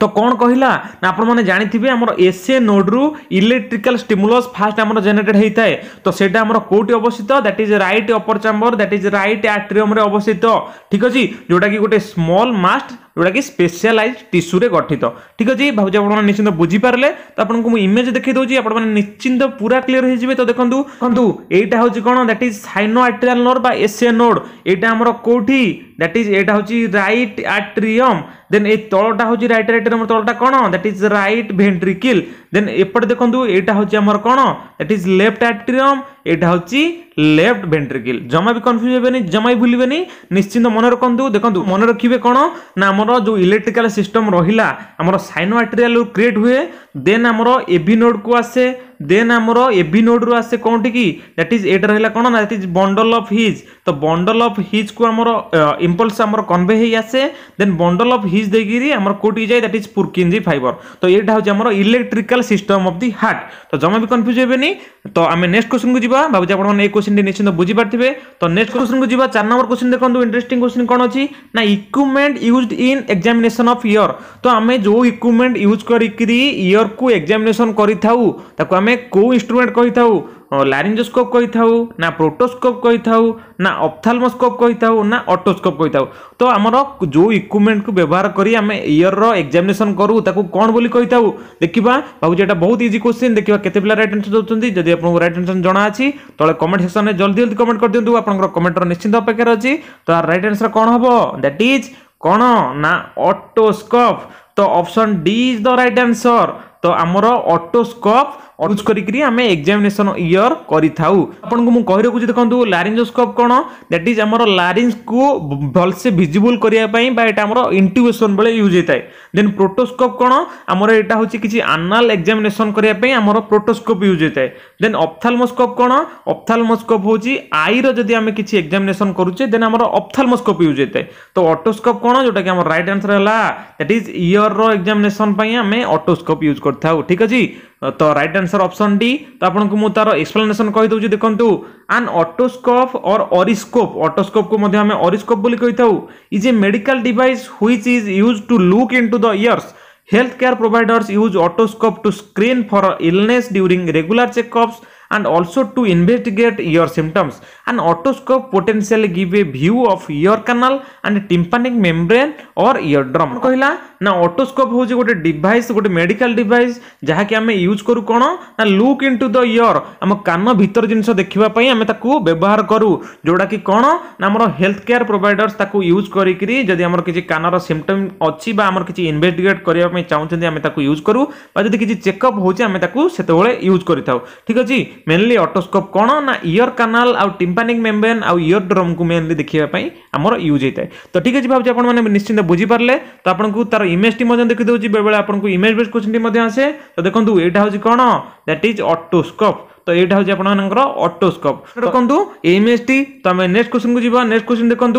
ତ କ'ଣ କହିଲା ନା ଆପଣମାନେ ଜାଣିଥିବେ ଆମର S A ନୋଡ଼ରୁ ଇଲେକ୍ଟ୍ରିକାଲ ଷ୍ଟିମୁଲସ୍ ଫାଷ୍ଟ ଆମର ଜେନେରେଟ୍ ହୋଇଥାଏ ତ ସେଇଟା ଆମର କେଉଁଠି ଅବସ୍ଥିତ that is right upper chamber that is right ଆଟ୍ରିୟମ୍ରେ ଅବସ୍ଥିତ ଠିକ୍ ଅଛି ଯେଉଁଟାକି ଗୋଟେ ସ୍ମଲ୍ ମାଷ୍ଟ ଯେଉଁଟାକି ସ୍ପେଶାଲାଇଜ୍ ଟିସୁରେ ଗଠିତ ଠିକ୍ ଅଛି ଭାବୁଛି ଆପଣମାନେ ନିଶ୍ଚିନ୍ତ ବୁଝିପାରିଲେ ତ ଆପଣଙ୍କୁ ମୁଁ ଇମେଜ୍ ଦେଖାଇ ଦେଉଛି ଆପଣମାନେ ନିଶ୍ଚିନ୍ତ ପୁରା କ୍ଲିଅର୍ ହେଇଯିବେ ତ ଦେଖନ୍ତୁ ଦେଖନ୍ତୁ ଏଇଟା ହେଉଛି କ'ଣ that is sino atrial node ବା ଏସିଆ ନୋଡ୍ ଏଇଟା ଆମର କେଉଁଠି ଦ୍ୟାଟ୍ ଇଜ୍ ଏଇଟା ହେଉଛି ରାଇଟ୍ ଆଟ୍ରିୟମ୍ ଦେନ୍ ଏଇ ତଳଟା ହେଉଛି ରାଇଟ୍ ଆଟ୍ରିୟମ୍ ତଳଟା କ'ଣ that is right ventricle then এপটে দেখুন এইটা হচ্ছে আমার কোণ দ্যাট ইজ লেফট আট্রিয়ম এইটা হচ্ছে লেফট ভেন্ট্রিকিল জমা বি কনফ্ୟୁজ হেবেনি জমা বি ভুলবেনি নিশ্চিন্ত মনে রাখতু দেখুন মনে রাখবে কোণ না আমার যে ইলেকট্রিকাল সিস্টম রহিলা আমার সাইনো আট্রিয়াল ক্রিয়েট হুয়ে দেন আমার এভি নোডকু আসে ଦେନ୍ ଆମର ଏଭି ନୋଡ଼ରୁ ଆସେ কোনটি কি দ্যাট ইজ এটা ରହିଲା କ'ଣ ନା that is bundle of His ତ বন্ডল অফ হিজକୁ ଆମର ଇମ୍ପଲ୍ସ ଆମର କନଭେ ହେଇ ଆସେ ଦେନ୍ ବଣ୍ଡଲ ଅଫ ହିଜ୍ ଦେଇକିରି ଆମର କୋଉଠିକି ଯାଏ ଦ୍ୟାଟ୍ ଇଜ୍ ପୁରକିଞ୍ଜି ଫାଇବର ତ ଏଇଟା ହେଉଛି ଆମର electrical system of the heart ତ ଜମା ବି କନଫ୍ୟୁଜ୍ ହେବେନି ତ ଆମେ ନେକ୍ସଟ କ୍ୱେଶ୍ଚନକୁ ଯିବା ଭାବୁଛି ଆପଣମାନେ ଏଇ କ୍ୱେଶ୍ଚନଟି ନିଶ୍ଚିନ୍ତ ବୁଝିପାରିଥିବେ ତ ନେକ୍ସଟ କ୍ୱେଶ୍ଚନକୁ ଯିବା ଚାରି ନମ୍ବର କ୍ୱେଶ୍ଚନ ଦେଖନ୍ତୁ ଇଣ୍ଟରେଷ୍ଟିଂ କ୍ୱେଶ୍ଚନ କ'ଣ ଅଛି ନା equipment use in examination of ear ତ ଆମେ ଯେଉଁ ଇକ୍ୱିପମେଣ୍ଟ ୟୁଜ୍ କରିକିରି ଇୟର୍କୁ ଏକ୍ଜାମିନେସନ୍ କରିଥାଉ ତାକୁ ଆମେ ଆମେ କେଉଁ ଇନଷ୍ଟ୍ରୁମେଣ୍ଟ କହିଥାଉ ଲାରିଞ୍ଜୋସ୍କୋପ୍ କହିଥାଉ ନା ପ୍ରୋଟୋସ୍କୋପ୍ କହିଥାଉ ନା ଅପ୍ଥାଲମୋସ୍କୋପ୍ କହିଥାଉ ନା ଅଟୋସ୍କୋପ୍ କହିଥାଉ ତ ଆମର ଯେଉଁ ଇକ୍ୱିପମେଣ୍ଟକୁ ବ୍ୟବହାର କରି ଆମେ ଇୟର୍ର ଏକ୍ଜାମିନେସନ୍ କରୁ ତାକୁ କ'ଣ ବୋଲି କହିଥାଉ ଦେଖିବା ଭାବୁଛି ଏଇଟା ବହୁତ ଇଜି କୋଶ୍ଚିନ୍ ଦେଖିବା କେତେ ପିଲା ରାଇଟ୍ ଆନ୍ସର୍ ଦେଉଛନ୍ତି ଯଦି ଆପଣଙ୍କୁ ରାଇଟ୍ ଆନ୍ସର୍ ଜଣାଅଛି ତଳେ କମେଣ୍ଟ ସେକ୍ସନ୍ରେ ଜଲ୍ଦି ଜଲ୍ଦି କମେଣ୍ଟ କରିଦିଅନ୍ତୁ ଆପଣଙ୍କର କମେଣ୍ଟର ନିଶ୍ଚିନ୍ତ ଅପେକ୍ଷାରେ ଅଛି ତ ରାଇଟ୍ ଆନ୍ସର୍ କ'ଣ ହେବ ଦ୍ୟାଟ୍ ଇଜ୍ କ'ଣ ନା ଅଟୋସ୍କୋପ୍ ତ option D is the right answer ତ ଆମର ଅଟୋସ୍କୋପ୍ ୟୁଜ୍ କରିକି ଆମେ ଏକ୍ଜାମିନେସନ୍ ଇୟର୍ କରିଥାଉ ଆପଣଙ୍କୁ ମୁଁ କହି ରଖୁଛି ଦେଖନ୍ତୁ ଲାରିଞ୍ଜୋସ୍କୋପ୍ କ'ଣ ଦ୍ୟାଟ୍ ଇଜ୍ ଆମର ଲାରିଞ୍ଜକୁ ଭଲସେ ଭିଜିବୁଲ୍ କରିବା ପାଇଁ ବା ଏଇଟା ଆମର ଇଣ୍ଟ୍ୟୁବେସନ୍ ବେଳେ ୟୁଜ୍ ହେଇଥାଏ ଦେନ୍ ପ୍ରୋଟୋସ୍କୋପ୍ କ'ଣ ଆମର ଏଇଟା ହେଉଛି କିଛି ଆନାଲ୍ ଏକ୍ଜାମିନେସନ୍ କରିବା ପାଇଁ ଆମର ପ୍ରୋଟୋସ୍କୋପ୍ ୟୁଜ୍ ହେଇଥାଏ ଦେନ୍ ଅପ୍ଥାଲମୋସ୍କୋପ୍ କ'ଣ ଅପ୍ଥାଲମୋସ୍କୋପ୍ ହେଉଛି ଆଇର ଯଦି ଆମେ କିଛି ଏକ୍ଜାମିନେସନ୍ କରୁଛେ ଦେନ୍ ଆମର ଅପ୍ଥାଲମୋସ୍କୋପ୍ ୟୁଜ୍ ହେଇଥାଏ ତ ଅଟୋସ୍କୋପ କ'ଣ ଯେଉଁଟାକି ଆମର ରାଇଟ୍ ଆନ୍ସର୍ ହେଲା ଦ୍ୟାଟ୍ ଇଜ୍ ଇୟର୍ର ଏକ୍ଜାମିନେସନ୍ ପାଇଁ ଆମେ ଅଟୋସ୍କୋପ୍ ୟୁଜ୍ କରିଥାଉ ଠିକ୍ ଅଛି ତ ରାଇଟ୍ ଆନ୍ସର୍ ଅପସନ୍ ଡି ତ ଆପଣଙ୍କୁ ମୁଁ ତାର ଏକ୍ସପ୍ଲାନେସନ୍ କହିଦେଉଛି ଦେଖନ୍ତୁ ଆନ୍ ଅଟୋସ୍କୋପ୍ ଅର୍ ଅରିସ୍କୋପ୍ ଅଟୋସ୍କୋପ୍କୁ ମଧ୍ୟ ଆମେ ଅରିସ୍କୋପ୍ ବୋଲି କହିଥାଉ is a medical device which is use to look into the ears health care providers use otoscope to screen for illness during regular checkups and also to investigate your symptoms. An otoscope potentially give a view of ear canal and tympanic membrane or eardrum. कहला ना otoscope हूँ गोटे device गोटे medical device जहाँकि आम use करूँ कौन ना look into the ear आम कान भीतर जिनस देखापी आम व्यवहार करूँ जोटा कि कौन ना आम हेल्थ केयर प्रोवाइडर्स ताकू यूज करी जदि आमर किसी कानर सिम्पटम अच्छी बा आमर किसी इन्वेस्टिगेट करने चाहूँ आम यूज करूँ बा जदि किसी चेकअप होचे आम सेतबले यूज करी ठीक अच्छे ମେନଲି ଅଟୋସ୍କୋପ୍ କ'ଣ ନା ଇୟର୍ କାନାଲ ଆଉ ଟିମ୍ପାନିକ୍ ମେମ୍ବ୍ରେନ୍ ଆଉ ଇୟର୍ ଡ୍ରମ୍କୁ ମେନଲି ଦେଖିବା ପାଇଁ ଆମର ୟୁଜ୍ ହେଇଥାଏ ତ ଠିକ୍ ଅଛି ଭାବୁଛି ଆପଣମାନେ ନିଶ୍ଚିନ୍ତ ବୁଝିପାରିଲେ ତ ଆପଣଙ୍କୁ ତାର ଇମେଜ୍ଟି ମଧ୍ୟ ଦେଖିଦେଉଛି ବେଳେବେଳେ ଆପଣଙ୍କୁ ଇମେଜ୍ ବେସ୍ କୋଶ୍ଚିନ୍ଟି ମଧ୍ୟ ଆସେ ତ ଦେଖନ୍ତୁ ଏଇଟା ହେଉଛି କ'ଣ ଦ୍ୟାଟ୍ ଇଜ୍ ଅଟୋସ୍କୋପ୍ তো এইটা হচ্ছে আপনার অটোস্কোপ দেখুন এমএসটি তো আমি নেক্সট কোশ্চিন কু যা নেক্সট কোশ্চিন দেখুন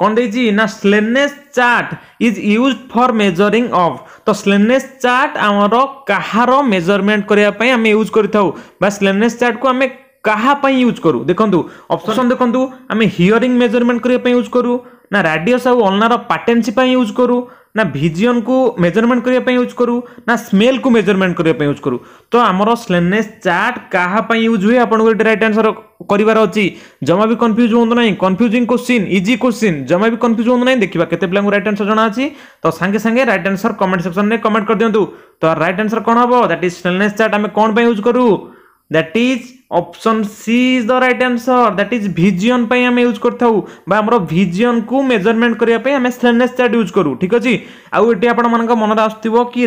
কম দিয়েছি না Snellen's chart is use for measuring of তো স্লেনেস চার্ট আমার কাহার মেজরমেন্ট করা আমি ইউজ করে থাকু বা স্লেনেস চার্ট কু আমি কাহাপাই ইউজ করু দেখুন অপসন দেখুন আমি হিয়রিং মেজরমেন্ট করা ইউজ করু না রাডিওস আউ অলনার পাটেন্সি ইউজ করু ना भिजन को मेजरमेंट करने यूज करूँ ना स्मेल को मेजरमेंट करने यूज करूँ तो आमर स्लेनेस चार्ट क्या यूज हुए आपको रईट आंसर करार अच्छी जमा भी कन्फ्यूज हूँ ना कन्फ्यूजिंग क्वेश्चन इजी क्वेश्चन जमा भी कन्फ्यूज हूँ ना देखा के पाला रईट आंसर जना अच्छी तो सांगे सांगे रईट आंसर कमेंट सेक्शन में कमेंट कर दिंतु तो रईट आंसर कौन हम दैट इज स्लेनेस चार्ट आम कौन यूज करूँ that is option C is the right answer that is vision आम यूज करूर भिजन को मेजरमेंट करने स्टेनलेस चार्ट यूज करूँ ठीक अच्छे आउ ये आपण मन मन आसो कि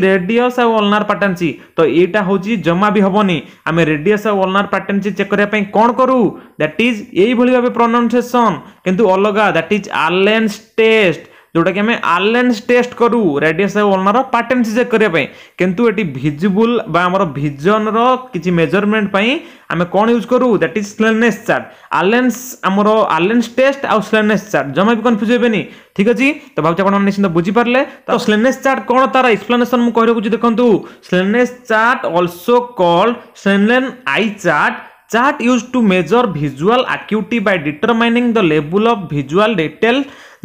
तो यहाँ हूँ जमा भी हेनी आम रेडियस आउ अलनार पाटेन्सी चेक करने कौन करूँ दैट इज यही भाव प्रोनाउनसीएसन कितु अलग दैट इज आलेन्स टेस्ट ଯେଉଁଟାକି ଆମେ ଆଲେନ୍ସ ଟେଷ୍ଟ କରୁ ରେଡିୟସ୍ ଆଉ ଓଲ୍ନାର ପାଟେନ୍ସି ଚେକ୍ କରିବା ପାଇଁ କିନ୍ତୁ ଏଠି ଭିଜିବୁଲ୍ ବା ଆମର ଭିଜନ୍ର କିଛି ମେଜରମେଣ୍ଟ ପାଇଁ ଆମେ କ'ଣ ୟୁଜ୍ କରୁ ଦ୍ୟାଟ୍ ଇଜ୍ ସ୍ଲେନେସ୍ ଚାର୍ଟ ଆଲେନ୍ସ ଆମର ଆଲେନ୍ସ ଟେଷ୍ଟ ଆଉ ସ୍ଲେନେସ୍ ଚାର୍ଟ ଜମା ବି କନଫ୍ୟୁଜ୍ ହେବେନି ଠିକ୍ ଅଛି ତ ଭାବୁଛି ଆପଣମାନେ ନିଶ୍ଚିନ୍ତ ବୁଝିପାରିଲେ ତ ସ୍ଲେନେସ୍ ଚାର୍ଟ କ'ଣ ତାର ଏକ୍ସପ୍ଲାନେସନ୍ ମୁଁ କହି ରଖୁଛି ଦେଖନ୍ତୁ Snellen's chart also called Snellen eye chart Chart used to measure visual acuity by determining the level of visual detail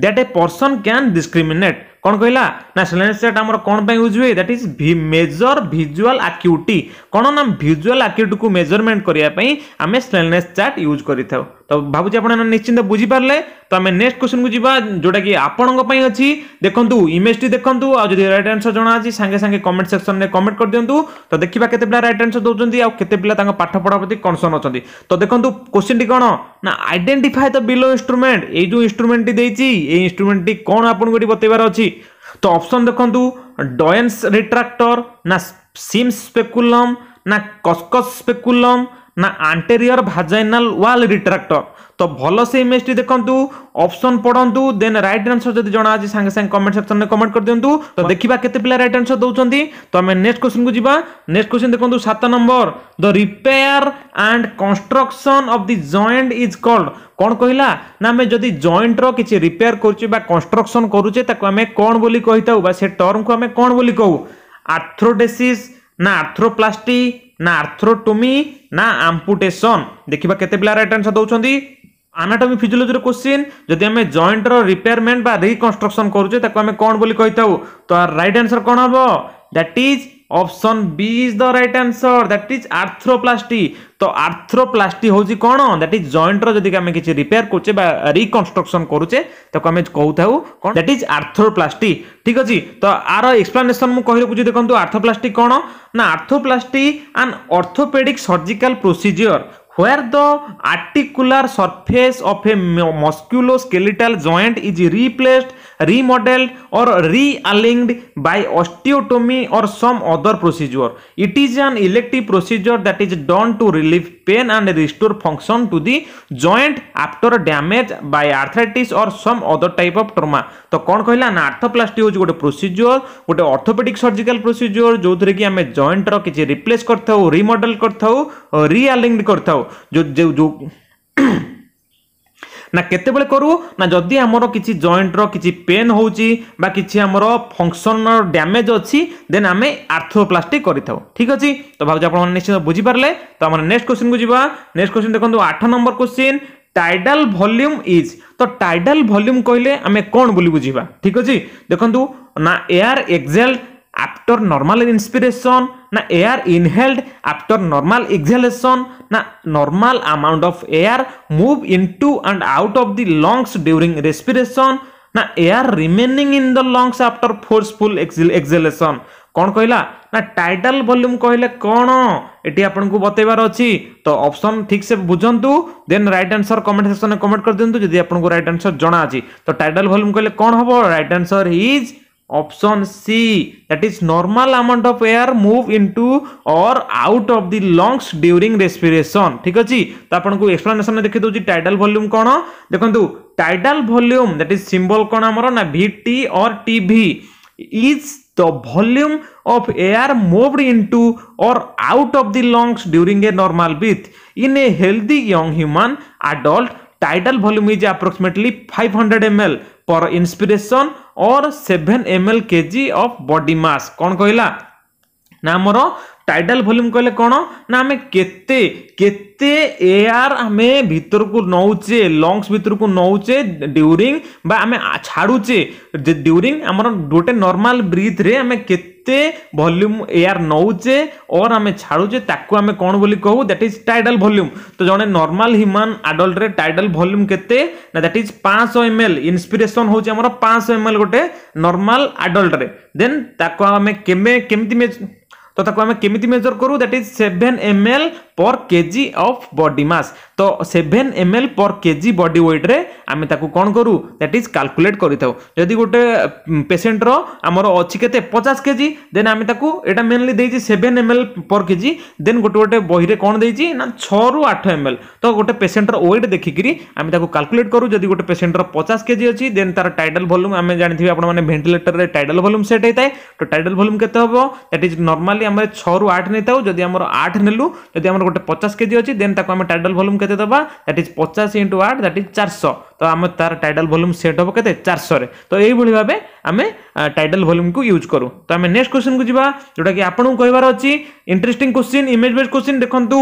that a person can discriminate. कौन कहला ना सिलेंस चार्ट आमर कौन पाई यूज हुए that is measure visual acuity कौन ना visual आक्यूटी को मेजरमेंट करिया पई हमें सिलेंस चार्ट यूज करिथाओ তো ভাবুছি আপনার নিশ্চিন্ত বুঝিপারে তো আমি নেক্সট কোশ্চিন কু যা যেটা কি আপনার অছি দেখুন ইমেজটি দেখুন আদি রাইট আনসর জনা আছে সাংে সাংে কমেন্ট সেকশনরে কমেন্ট করে দিও তো দেখা কেতে পিলা রাইট আনসর দৌঁতে আতে পিলা তাঁর পাঠপড়া প্রতি কনসর্ন অনেক তো দেখুন কোশ্চিনটি কোণ না আইডেন্টিফাই দ বিলো ইনস্ট্রুমেন্ট এই যে ইনস্ট্রুমেন্টটি দিয়েছি এই ইনস্ট্রুমেন্টটি কোণ আপনার এটি বতাইবার অছি ତ ଅପସନ୍ ଦେଖନ୍ତୁ ଡୟେନ୍ସ ରିଟ୍ରାକ୍ଟର ନା ସିମ୍ ସ୍ପେକୁଲମ୍ ନା କସ୍କସ୍ ସ୍ପେକୁଲମ୍ না ଆଣ୍ଟେରିୟର ଭାଜାଇନାଲ ୱାଲ୍ ରିଟ୍ରାକ୍ଟର ତ ଭଲ ସେ ଇମେଜଟି ଦେଖନ୍ତୁ ଅପସନ୍ ପଢ଼ନ୍ତୁ ଦେନ୍ ରାଇଟ୍ ଆନ୍ସର ଯଦି ଜଣାଅଛି ସାଙ୍ଗେ ସାଙ୍ଗେ କମେଣ୍ଟ ସେକ୍ସନରେ କମେଣ୍ଟ କରିଦିଅନ୍ତୁ ତ ଦେଖିବା କେତେ ପିଲା ରାଇଟ୍ ଆନ୍ସର ଦେଉଛନ୍ତି ତ ଆମେ ନେକ୍ସଟ କ୍ୱେଶ୍ଚନକୁ ଯିବା ନେକ୍ସଟ କ୍ୱେଶ୍ଚନ ଦେଖନ୍ତୁ ସାତ number the repair and construction of the joint is called କ'ଣ କହିଲା ନା ଆମେ ଯଦି ଜଏଣ୍ଟର କିଛି ରିପେୟାର କରୁଛେ ବା କନଷ୍ଟ୍ରକ୍ସନ୍ କରୁଛେ ତାକୁ ଆମେ କ'ଣ ବୋଲି କହିଥାଉ ବା ସେ ଟର୍ମକୁ ଆମେ କ'ଣ ବୋଲି କହୁ ଆର୍ଥ୍ରୋଡେସିସ୍ না ଆର୍ଥ୍ରୋପ୍ଲାଷ୍ଟି ନା ଆର୍ଥ୍ରୋଟୋମି ନା ଆମ୍ପୁଟେସନ୍ ଦେଖିବା କେତେ ପିଲା ରାଇଟ୍ ଆନ୍ସର୍ ଦେଉଛନ୍ତି ଆନାଟୋମି ଫିଜିଓଲୋଜିର କୋଶ୍ଚିନ୍ ଯଦି ଆମେ ଜଏଣ୍ଟର ରିପେୟାରମେଣ୍ଟ ବା ରିକନ୍ଷ୍ଟ୍ରକ୍ସନ୍ କରୁଛେ ତାକୁ ଆମେ କ'ଣ ବୋଲି କହିଥାଉ ତ ରାଇଟ୍ ଆନ୍ସର୍ କ'ଣ ହେବ that is option B is the right answer that is arthroplasty ତ ଆର୍ଥ୍ରୋପ୍ଲାଷ୍ଟି ହେଉଛି କ'ଣ ଦ୍ୟାଟ୍ ଇଜ୍ ଜଏଣ୍ଟର ଯଦି ଆମେ କିଛି ରିପେୟାର କରୁଛେ ବା ରିକନଷ୍ଟ୍ରକ୍ସନ୍ କରୁଛେ ତାକୁ ଆମେ କହୁଥାଉ କ'ଣ ଦ୍ୟାଟ୍ ଇଜ୍ ଆର୍ଥ୍ରୋପ୍ଲାଷ୍ଟି ଠିକ୍ ଅଛି ତ ଆର ଏକ୍ସପ୍ଲାନେସନ୍ ମୁଁ କହି ରଖୁଛି ଦେଖନ୍ତୁ ଆର୍ଥୋପ୍ଲାଷ୍ଟି କ'ଣ ନା arthroplasty and orthopaedic surgical procedure where the articular surface of a musculoskeletal joint is replaced remodeled or realigned by osteotomy or some other procedure. It is an elective procedure that is done to relieve pain and restore function to the joint after damage by arthritis or some other type of trauma. তো କ'ଣ କହିଲା ନା ଆର୍ଥୋପ୍ଲାଷ୍ଟି ହେଉଛି ଗୋଟେ procedure ଗୋଟେ orthopaedic surgical procedure ଯେଉଁଥିରେ କି ଆମେ ଜଏଣ୍ଟର କିଛି ରିପ୍ଲେସ୍ କରିଥାଉ ରିମଡେଲ୍ କରିଥାଉ ରିଆଲିଙ୍ଗ୍ କରିଥାଉ ଯେଉଁ ଯେଉଁ না କେତେବେଳେ କରୁ ନା ଯଦି ଆମର କିଛି ଜଏଣ୍ଟର କିଛି ପେନ୍ ହେଉଛି ବା କିଛି ଆମର ଫଙ୍କସନର ଡ୍ୟାମେଜ୍ ଅଛି ଦେନ୍ ଆମେ ଆର୍ଥୋପ୍ଲାଷ୍ଟିକ୍ କରିଥାଉ ଠିକ୍ ଅଛି ତ ଭାବୁଛି ଆପଣମାନେ ନିଶ୍ଚିତ ବୁଝିପାରିଲେ ତ ଆମର ନେକ୍ସଟ କ୍ୱେଶ୍ଚିନ୍କୁ ଯିବା ନେକ୍ସଟ କ୍ୱେଶ୍ଚିନ୍ ଦେଖନ୍ତୁ ଆଠ number question tidal volume is তো টাইডাল ভলিউম কহিলে আমি কোণ বলি বুঝিবা ঠিক আছে দেখন্তু না air exhaled after normal inspiration না air inhaled after normal exhalation না normal amount of air move in to and out of the lungs during respiration না air remaining in the lungs after forceful exhalation কণ কয়লা না title volume কহিলে কণ এটি আপোনাক বতাইবাৰ অঁ তো অপচন ঠিকছে বুজন্তু দেন ৰাইট আনচৰ কমেণ্ট চেকশ্যনত কমেণ্ট কৰি দিয়ক যদি আপোনাক ৰাইট আনচৰ জনা আছে তো টাইটেল ভলিউম কহিলে কণ হ'ব right answer is option c that is normal amount of air move into or out of the lungs during respiration ठीक अछि त आपन को एक्सप्लेनेशन देखि दउची टाइडल वॉल्यूम कोन देखंतु tidal volume that is symbol कोन हमर ना vt और tv is the volume of air moved into or out of the lungs during a normal breath in a healthy young human adult tidal volume is approximately 500 ml per inspiration और seven M L K G of बडी मास କ'ଣ କହିଲା ନା ଆମର tidal ভଲ୍ୟୁମ୍ କହିଲେ କ'ଣ ନା ଆମେ କେତେ କେତେ ଏୟାର ଆମେ ଭିତରକୁ ନେଉଛେ ଲଙ୍ଗସ୍ ଭିତରକୁ ନେଉଛେ ଡ୍ୟୁରିଂ ବା ଆମେ ଛାଡ଼ୁଛେ ଡ୍ୟୁରିଂ ଆମର ଗୋଟେ ନର୍ମାଲ୍ ବ୍ରିଥ୍ରେ ଆମେ କେତେ ଭଲ୍ୟୁମ୍ ଏୟାର ନେଉଛେ ଅର୍ ଆମେ ଛାଡ଼ୁଛେ ତାକୁ ଆମେ କ'ଣ ବୋଲି କହୁ ଦ୍ୟାଟ୍ ଇଜ୍ ଟାଇଡାଲ୍ ଭଲ୍ୟୁମ୍ ତ ଜଣେ ନର୍ମାଲ୍ ହ୍ୟୁମାନ୍ ଆଡଲ୍ଟରେ ଟାଇଡାଲ୍ ଭଲ୍ୟୁମ୍ କେତେ ନା ଦ୍ୟାଟ୍ ଇଜ୍ ପାଞ୍ଚଶହ ଏମ୍ ଏଲ୍ ଇନ୍ସପିରେସନ୍ ହେଉଛି ଆମର ପାଞ୍ଚଶହ ଏମ୍ ଏଲ୍ ଗୋଟେ ନର୍ମାଲ୍ ଆଡଲ୍ଟରେ ଦେନ୍ ତାକୁ ଆମେ କେବେ କେମିତି तो ताको हमें केमिति मेजर करू that is 7 ml per K G of body mass তো সেভেন এম এল পর কেজি বডি ওয়েট্রে আমি তাকে କ'ଣ କରୁ ଦ୍ୟାଟ୍ ଇଜ୍ କାଲକୁଲେଟ୍ କରିଥାଉ ଯଦି ଗୋଟେ ପେସେଣ୍ଟର ଆମର ଅଛି କେତେ ପଚାଶ କେଜି ଦେନ୍ ଆମେ ତାକୁ ଏଇଟା ମେନ୍ଲି ଦେଇଛି seven M L per K G then ଗୋଟେ ଗୋଟେ ବହିରେ କ'ଣ ଦେଇଛି ନା ଛଅରୁ ଆଠ ଏମ୍ ଏଲ୍ ତ ଗୋଟେ ପେସେଣ୍ଟର ୱେଟ୍ ଦେଖିକିରି ଆମେ ତାକୁ କାଲକୁଲେଟ୍ କରୁ ଯଦି ଗୋଟେ ପେସେଣ୍ଟର ପଚାଶ କେଜି ଅଛି ଦେନ୍ ତାର ଟାଇଡାଲ୍ ଭଲ୍ୟୁମ୍ ଆମେ ଜାଣିଥିବେ ଆପଣମାନେ ଭେଣ୍ଟିଲେଟରରେ ଟାଇଡାଲ୍ ଭଲ୍ୟୁମ୍ ସେଟ୍ ହେଇଥାଏ ତ ଟାଇଡାଲ୍ ଭଲ୍ୟୁମ୍ କେତେ ହେବ ଦ୍ୟାଟ୍ ଇଜ୍ ନର୍ମାଲି ଆମେ ଛଅରୁ ଆଠ ନେଇଥାଉ ଯଦି ଆମର ଆଠ ନେଲୁ ଯଦି ଆମର ଗୋଟେ ପଚାଶ କେଜି ଅଛି ଦେନ୍ ତାକୁ ଆମେ ଟାଇଡାଲ ଭଲ୍ୟୁମ୍ କେତେ ଦେବା ଦ୍ୟାଟ୍ ଇଜ୍ ପଚାଶ ଇଣ୍ଟୁ ଆଠ ଦ୍ୟାଟ୍ ଇଜ୍ ଚାରିଶହ ତ ଆମେ ତାର ଟାଇଡାଲ ଭଲ୍ୟୁମ୍ ସେଟ୍ ହେବ କେତେ ଚାରିଶହରେ ତ ଏଇଭଳି ଭାବେ ଆମେ ଟାଇଡାଲ ଭଲ୍ୟୁମ୍କୁ ୟୁଜ୍ କରୁ ତ ଆମେ ନେକ୍ସଟ କ୍ୱେଶ୍ଚନ୍କୁ ଯିବା ଯେଉଁଟାକି ଆପଣଙ୍କୁ କହିବାର ଅଛି interesting question image base question ଦେଖନ୍ତୁ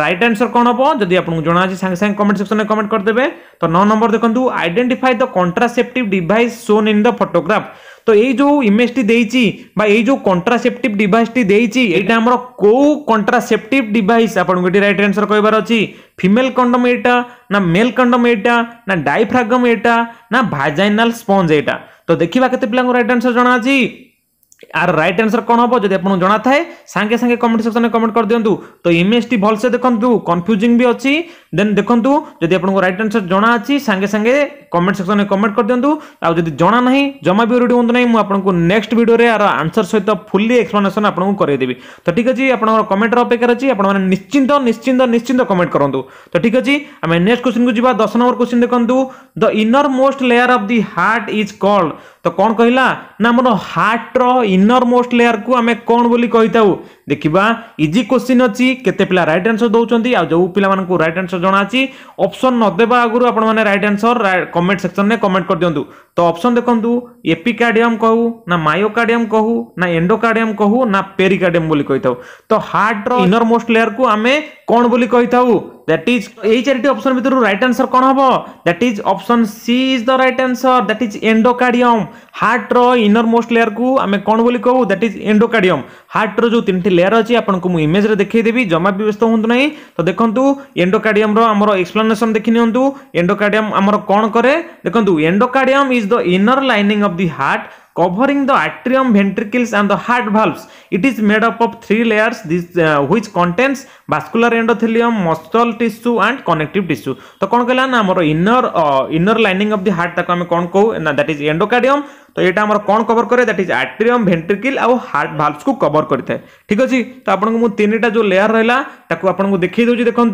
ରାଇଟ୍ ଆନ୍ସର୍ କ'ଣ ହେବ ଯଦି ଆପଣଙ୍କୁ ଜଣାଅଛି ସାଙ୍ଗେ ସାଙ୍ଗେ କମେଣ୍ଟ ସେକ୍ସନ୍ରେ କମେଣ୍ଟ କରିଦେବେ ତ ନଅ ନମ୍ବର ଦେଖନ୍ତୁ identify the contraceptive device shown in the photograph তো এই ଯେଉଁ ଇମେଜ୍ଟି ଦେଇଛି ବା ଏଇ ଯେଉଁ କଣ୍ଟ୍ରାସେପ୍ଟିଭ୍ ଡିଭାଇସ୍ଟି ଦେଇଛି ଏଇଟା ଆମର କେଉଁ କଣ୍ଟ୍ରାସେପ୍ଟିଭ୍ ଡିଭାଇସ୍ ଆପଣଙ୍କୁ ଏଠି ରାଇଟ୍ ଆନ୍ସର୍ କହିବାର ଅଛି ଫିମେଲ୍ କଣ୍ଡମ୍ ଏଇଟା ନା ମେଲ୍ କଣ୍ଡମ୍ ଏଇଟା ନା ଡାଇଫ୍ରାଗମ୍ ଏଇଟା ନା ଭାଜାଇନାଲ୍ ସ୍ପଞ୍ଜ ଏଇଟା ତ ଦେଖିବା କେତେ ପିଲାଙ୍କୁ ରାଇଟ୍ ଆନ୍ସର୍ ଜଣାଅଛି আর রাইট আনসর কোণ হব যদি আপনার জনা থাকে সাগে সাগে কমেন্ট সেকশনে কমেন্ট করে দিও তো ইমেজটি ভালসে দেখুন কনফ্যুজিং বি অছি ଦେନ୍ ଦେଖନ୍ତୁ ଯଦି ଆପଣଙ୍କୁ ରାଇଟ୍ ଆନ୍ସର୍ ଜଣା ଅଛି ସାଙ୍ଗେ ସାଙ୍ଗେ କମେଣ୍ଟ ସେକ୍ସନରେ କମେଣ୍ଟ କରିଦିଅନ୍ତୁ ଆଉ ଯଦି ଜଣା ନାହିଁ ଜମା ବି ରେଡ଼ି ହୁଅନ୍ତୁ ନାହିଁ ମୁଁ ଆପଣଙ୍କୁ ନେକ୍ସଟ ଭିଡ଼ିଓରେ ଆର ଆନ୍ସର୍ ସହିତ ଫୁଲି ଏକ୍ସପ୍ଲାନେସନ୍ ଆପଣଙ୍କୁ କରାଇଦେବି ତ ଠିକ୍ ଅଛି ଆପଣଙ୍କର କମେଣ୍ଟର ଅପେକ୍ଷାରେ ଅଛି ଆପଣମାନେ ନିଶ୍ଚିନ୍ତ ନିଶ୍ଚିନ୍ତ ନିଶ୍ଚିନ୍ତ କମେଣ୍ଟ କରନ୍ତୁ ତ ଠିକ୍ ଅଛି ଆମେ ନେକ୍ସଟ କ୍ୱେଶ୍ଚିନ୍କୁ ଯିବା ଦଶ ନମ୍ବର କ୍ୱେଶ୍ଚିନ୍ ଦେଖନ୍ତୁ the inner most layer of the heart is called ତ କ'ଣ କହିଲା ନା ଆମର ହାର୍ଟର ଇନର ମୋଷ୍ଟ ଲେୟାରକୁ ଆମେ କ'ଣ ବୋଲି କହିଥାଉ ଦେଖିବା ଇଜି କ୍ୱେଶ୍ଚିନ୍ ଅଛି କେତେ ପିଲା ରାଇଟ୍ ଆନ୍ସର୍ ଦେଉଛନ୍ତି ଆଉ ଯେଉଁ ପିଲାମାନଙ୍କୁ ରାଇଟ୍ ଆନ୍ସର୍ জনাছি অপশন নদেবা আগর আপনার right answer comment section comment করে দিও তো অপশন দেখুন এপিকার্ডিয়াম কহু না মায়োকার্ডিয়াম কহু না এন্ডোকার্ডিয়াম কহু না পেরিকার্ডিয়াম বলে কই তো হার্টর ইনর মোস্ট লেয়ার কু আমি কোণ বলে কই থাকু দ্যাট ইজ এই চারিটি অপসন ভিতর রাইট আনসর কোণ হব that is option C is the right answer that is endocardium হার্টর ইনর মোস্ট লেয়ার কু আমি কোণ বলি কহু দ্যাট ইজ এন্ডোকার্ডিয়ম হার্টর যে তিনটি লেয়ার অছি আপনার মু ইমেজরে দেখাইদেবি জমা বি ব্যস্ত হুঁতু না তো দেখুন এন্ডোকার্ডিয়মর আমার এক্সপ্লানেসন দেখি নিউ এন্ডোকার্ডিয়ম আমার কোণ করে দেখুন endocardium is the inner lining of the heart Covering the atrium, ventricles and the heart valves, it is made up of three layers this, uh, which contains vascular endothelium, muscle tissue and connective tissue. তো কোন কহিলা না আমার inner inner lining of the heart তাকে আমি কোন কহু না দ্যাট ইজ এন্ডোকার্ডিয়াম তো এটা আমার কোণ কভর করে দ্যাট ইজ আট্রিয়ম ভেন্ট্রিকিল আউ হার্ট ভালভস কু কভর করে ঠিক আছে তো আপনার মু তিনটা যে লেয়ার রহলা তাকে আপনার দেখাই দেছি দেখুন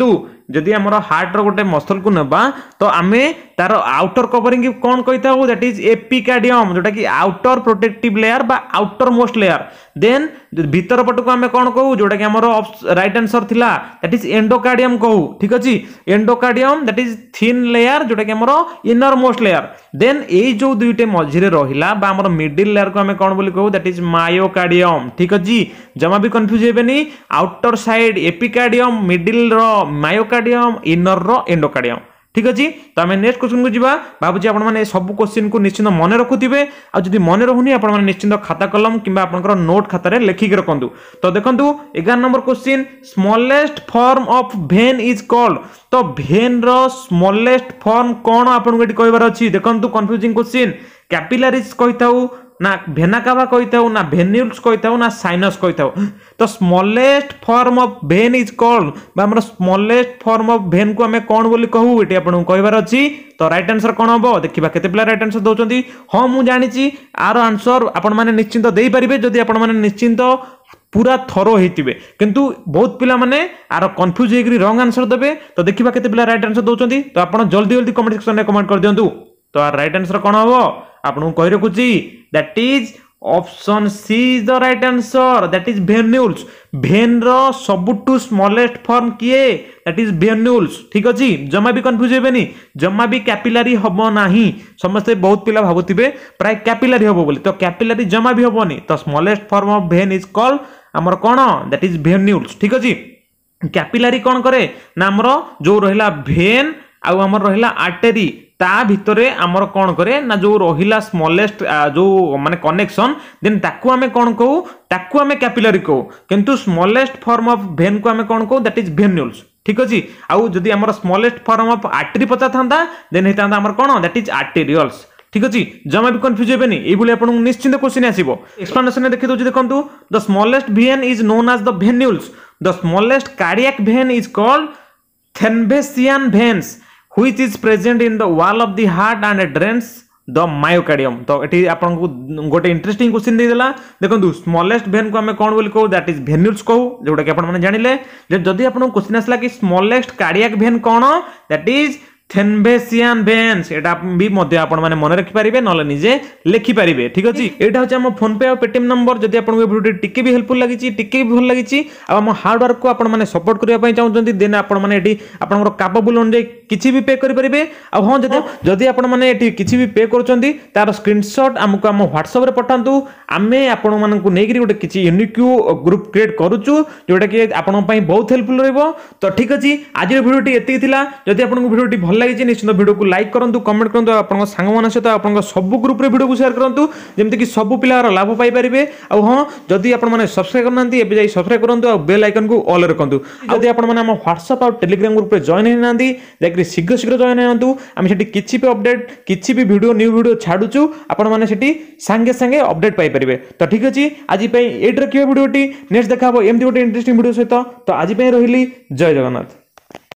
যদি আমার হার্টর গোটে মসল কু নেবা তো আমি তার আউটর কভরিং কোণ কই থাকু দ্যাট ইজ এপিকার্ডিয়ম যেটা কি আউটর প্রোটেক্টিভ লেয়ার বা আউটর মোস্ট লেয়ার দেন ভিতর পটকু আমি কোণ কহু যেটা কি আমার রাইট আনসর লা দ্যাট ইজ এন্ডোকার্ডিয়াম কহু ঠিক আছে endocardium that is thin layer যেটা কি আমার ইনর মোস্ট লেয়ার দেন এই যে দুইটে মঝিরে রহিলা বা আমার মিডিল লেয়ারকে আমি কোণ বলি কহু দ্যাট ইজ মায়োকার্ডিয়ম ঠিক অছি জমা বি কনফ্ୟୁଜ୍ ହେବେନି ଆଉଟର ସାଇଡ୍ ଏପିକାର୍ଡିୟମ୍ ମିଡିଲ୍ର ମାୟୋକାର୍ଡିୟମ୍ ଇନର୍ର ଏଣ୍ଡୋକାର୍ଡିୟମ୍ ঠিক আছে তো আমি নেক্সট কোশ্চিনকু যা ভাবুছি আপনার সব কোশ্চিনকু নিশ্চিন্ত মনে রাখুবে আদি মনে রহুনি আপনার নিশ্চিন্ত খাতা কলম কিংবা আপনার নোট খাতার লেখিকি রাখতু তো দেখুন এগার number question smallest form of vein is called তো ভেন্র স্মলেস্ট ফর্ম কোণ আপনার এটি কহবার অ দেখুন কনফ্যুজিং কোশ্চিন କ୍ୟାପିଲାରିଜ୍ କହିଥାଉ ନା ଭେନାକାଭା କହିଥାଉ ନା ଭେନ୍ୟୁଲ୍ସ କହିଥାଉ ନା ସାଇନସ୍ କହିଥାଉ ତ smallest form of vein is called ବା ଆମର ସ୍ମଲେଷ୍ଟ ଫର୍ମ ଅଫ୍ ଭେନ୍କୁ ଆମେ କ'ଣ ବୋଲି କହୁ ଏଠି ଆପଣଙ୍କୁ କହିବାର ଅଛି ତ ରାଇଟ୍ ଆନ୍ସର୍ କ'ଣ ହେବ ଦେଖିବା କେତେ ପିଲା ରାଇଟ୍ ଆନ୍ସର୍ ଦେଉଛନ୍ତି ହଁ ମୁଁ ଜାଣିଛି ଆର ଆନ୍ସର୍ ଆପଣମାନେ ନିଶ୍ଚିନ୍ତ ଦେଇପାରିବେ ଯଦି ଆପଣମାନେ ନିଶ୍ଚିନ୍ତ ପୁରା ଥର ହେଇଥିବେ କିନ୍ତୁ ବହୁତ ପିଲାମାନେ ଆର କନଫ୍ୟୁଜ୍ ହେଇକରି ରଙ୍ଗ ଆନ୍ସର୍ ଦେବେ ତ ଦେଖିବା କେତେ ପିଲା ରାଇଟ୍ ଆନ୍ସର୍ ଦେଉଛନ୍ତି ତ ଆପଣ ଜଲ୍ଦି ଜଲ୍ଦି କମେଣ୍ଟ ସେକ୍ସନ୍ରେ କମେଣ୍ଟ କରିଦିଅନ୍ତୁ तो रईट आनसर कौन हम आपको कही रखुची that is option C is the right answer that is venules vein रबुठू स्मलेस्ट फर्म किए दैट इज भेन्यूल्स ठीक अच्छे जमा भी कन्फ्यूज हो जमा भी कैपिलारी हम ना समस्ते बहुत पिला भावुवे प्राय कैपिलारी हम बोली तो कैपिलारी जमा भी हेनी तो smallest form of vein is called आमर कौन दैट इज भेन्यूल्स ठीक अच्छे कैपिलारी कौन करे ना आमर जो रहा भेन आउ आमर रहा आर्टेरी তা ভিতরে আমার କ'ଣ କରେ ନା ଯେଉଁ ରହିଲା ସ୍ମଲେଷ୍ଟ ଯେଉଁ ମାନେ କନେକ୍ସନ୍ ଦେନ୍ ତାକୁ ଆମେ କ'ଣ କହୁ ତାକୁ ଆମେ କ୍ୟାପିଲାରି କହୁ କିନ୍ତୁ ସ୍ମଲେଷ୍ଟ ଫର୍ମ ଅଫ୍ ଭେନ୍କୁ ଆମେ କ'ଣ କହୁ ଦ୍ୟାଟ୍ ଇଜ୍ ଭେନ୍ୟୁଲ୍ସ ঠিক আছে আউ যদি আমার স্মলেস্ট ফর্ম অফ আর্টেরি পচার থাকে দেন হয়ে থাকে আমার কোণ দ্যাট ইজ আর্টেরিয়লস ঠিক আছে জমা বি কনফ্ୟୁଜ୍ ହେବେନି ଏଇଭଳି ଆପଣଙ୍କୁ ନିଶ୍ଚିନ୍ତ କୋଶ୍ଚିନ୍ ଆସିବ ଏକ୍ସପ୍ଲାନେସନ୍ରେ ଦେଖିଦେଉଛି ଦେଖନ୍ତୁ the smallest vein is known as the venules the smallest cardiac vein is called Thebesian veins which is present in the wall of the heart and drains the myocardium तो ये आपको गोटे इंटरेस्टिंग क्वेश्चन देदेला देखो smallest भेन को आम कौन बोली कहू दैट इज भेन्यूल्स कहू जोटा कि आप जाने जदि आपको क्वेश्चन आसला कि स्मलेस्ट कार्डियाक भेन कौन दैट इज থেনভেসিয়ান ভেন্স এটা বি মধ্যে আপনার মানে মনে রাখিপারে নহলে নিজে লেখিপারে ঠিক আছে এটা হচ্ছে আমার ফোন পে আর পেটিএম নম্বর যদি আপনার এই ভিডিওটি টিকে বি হেল্পফুল লাগিছি টিকে বি ভাল লাগিছি আর আমার হার্ডওয়ার্ককে আপনার সপোর্ট করা চাহুন দেন আপনার এটি আপনার কাপাবুল অনুযায়ী কিছু বি পে করে আর হ্যাঁ যদি যদি আপনার মানে এটি কিছু বি পে করছেন তার স্ক্রিনশট আমি আম হোয়াটসঅ্যাপে পঠান্তু আমি আপনার নেই গোটে কিছু ইউনিক গ্রুপ ক্রিয়েট করুছু যেটা কি আপনার বহুত হেল্পফুল রহব তো ঠিক আছে আজকের ভিডিওটি এত যদি আপনার ভিডিওটি ভাল লাগিছে নিশ্চিত ভিডিওকে লাইক করতু কমেন্ট করতু আপনার সাং মান সহ আপনার সবু গ্রুপে ভিডিওকে সেয়ার করতু যেমিকি সবু পিলার লাভ পাইপারে আউ হ্যাঁ যদি আপনার সবসক্রাইব করুনা এবে যাই সবসক্রাইব করতু আর বেল আইকন কু অল রাখতু যদি আপনার আমার হোয়াটসঅ্যাপ আর টেলিগ্রাম গ্রুপে জয়েন হয়ে না যাই শীঘ্র শীঘ্র জয়েন হয়তু আমি সেটি কিছু বি অপডেট কিছু বি ভিডিও নিউ ভিডিও ছাড়ুছু আপনার সেটি সাংে সাংে অপডেট পাইপারে তো ঠিক আছে আজ এইটি রাখবে ভিডিওটি নেক্সট দেখা হব এমতি গোটে ইন্টারেস্টিং ভিডিও সহ তো আজ রহলি জয় জগন্নাথ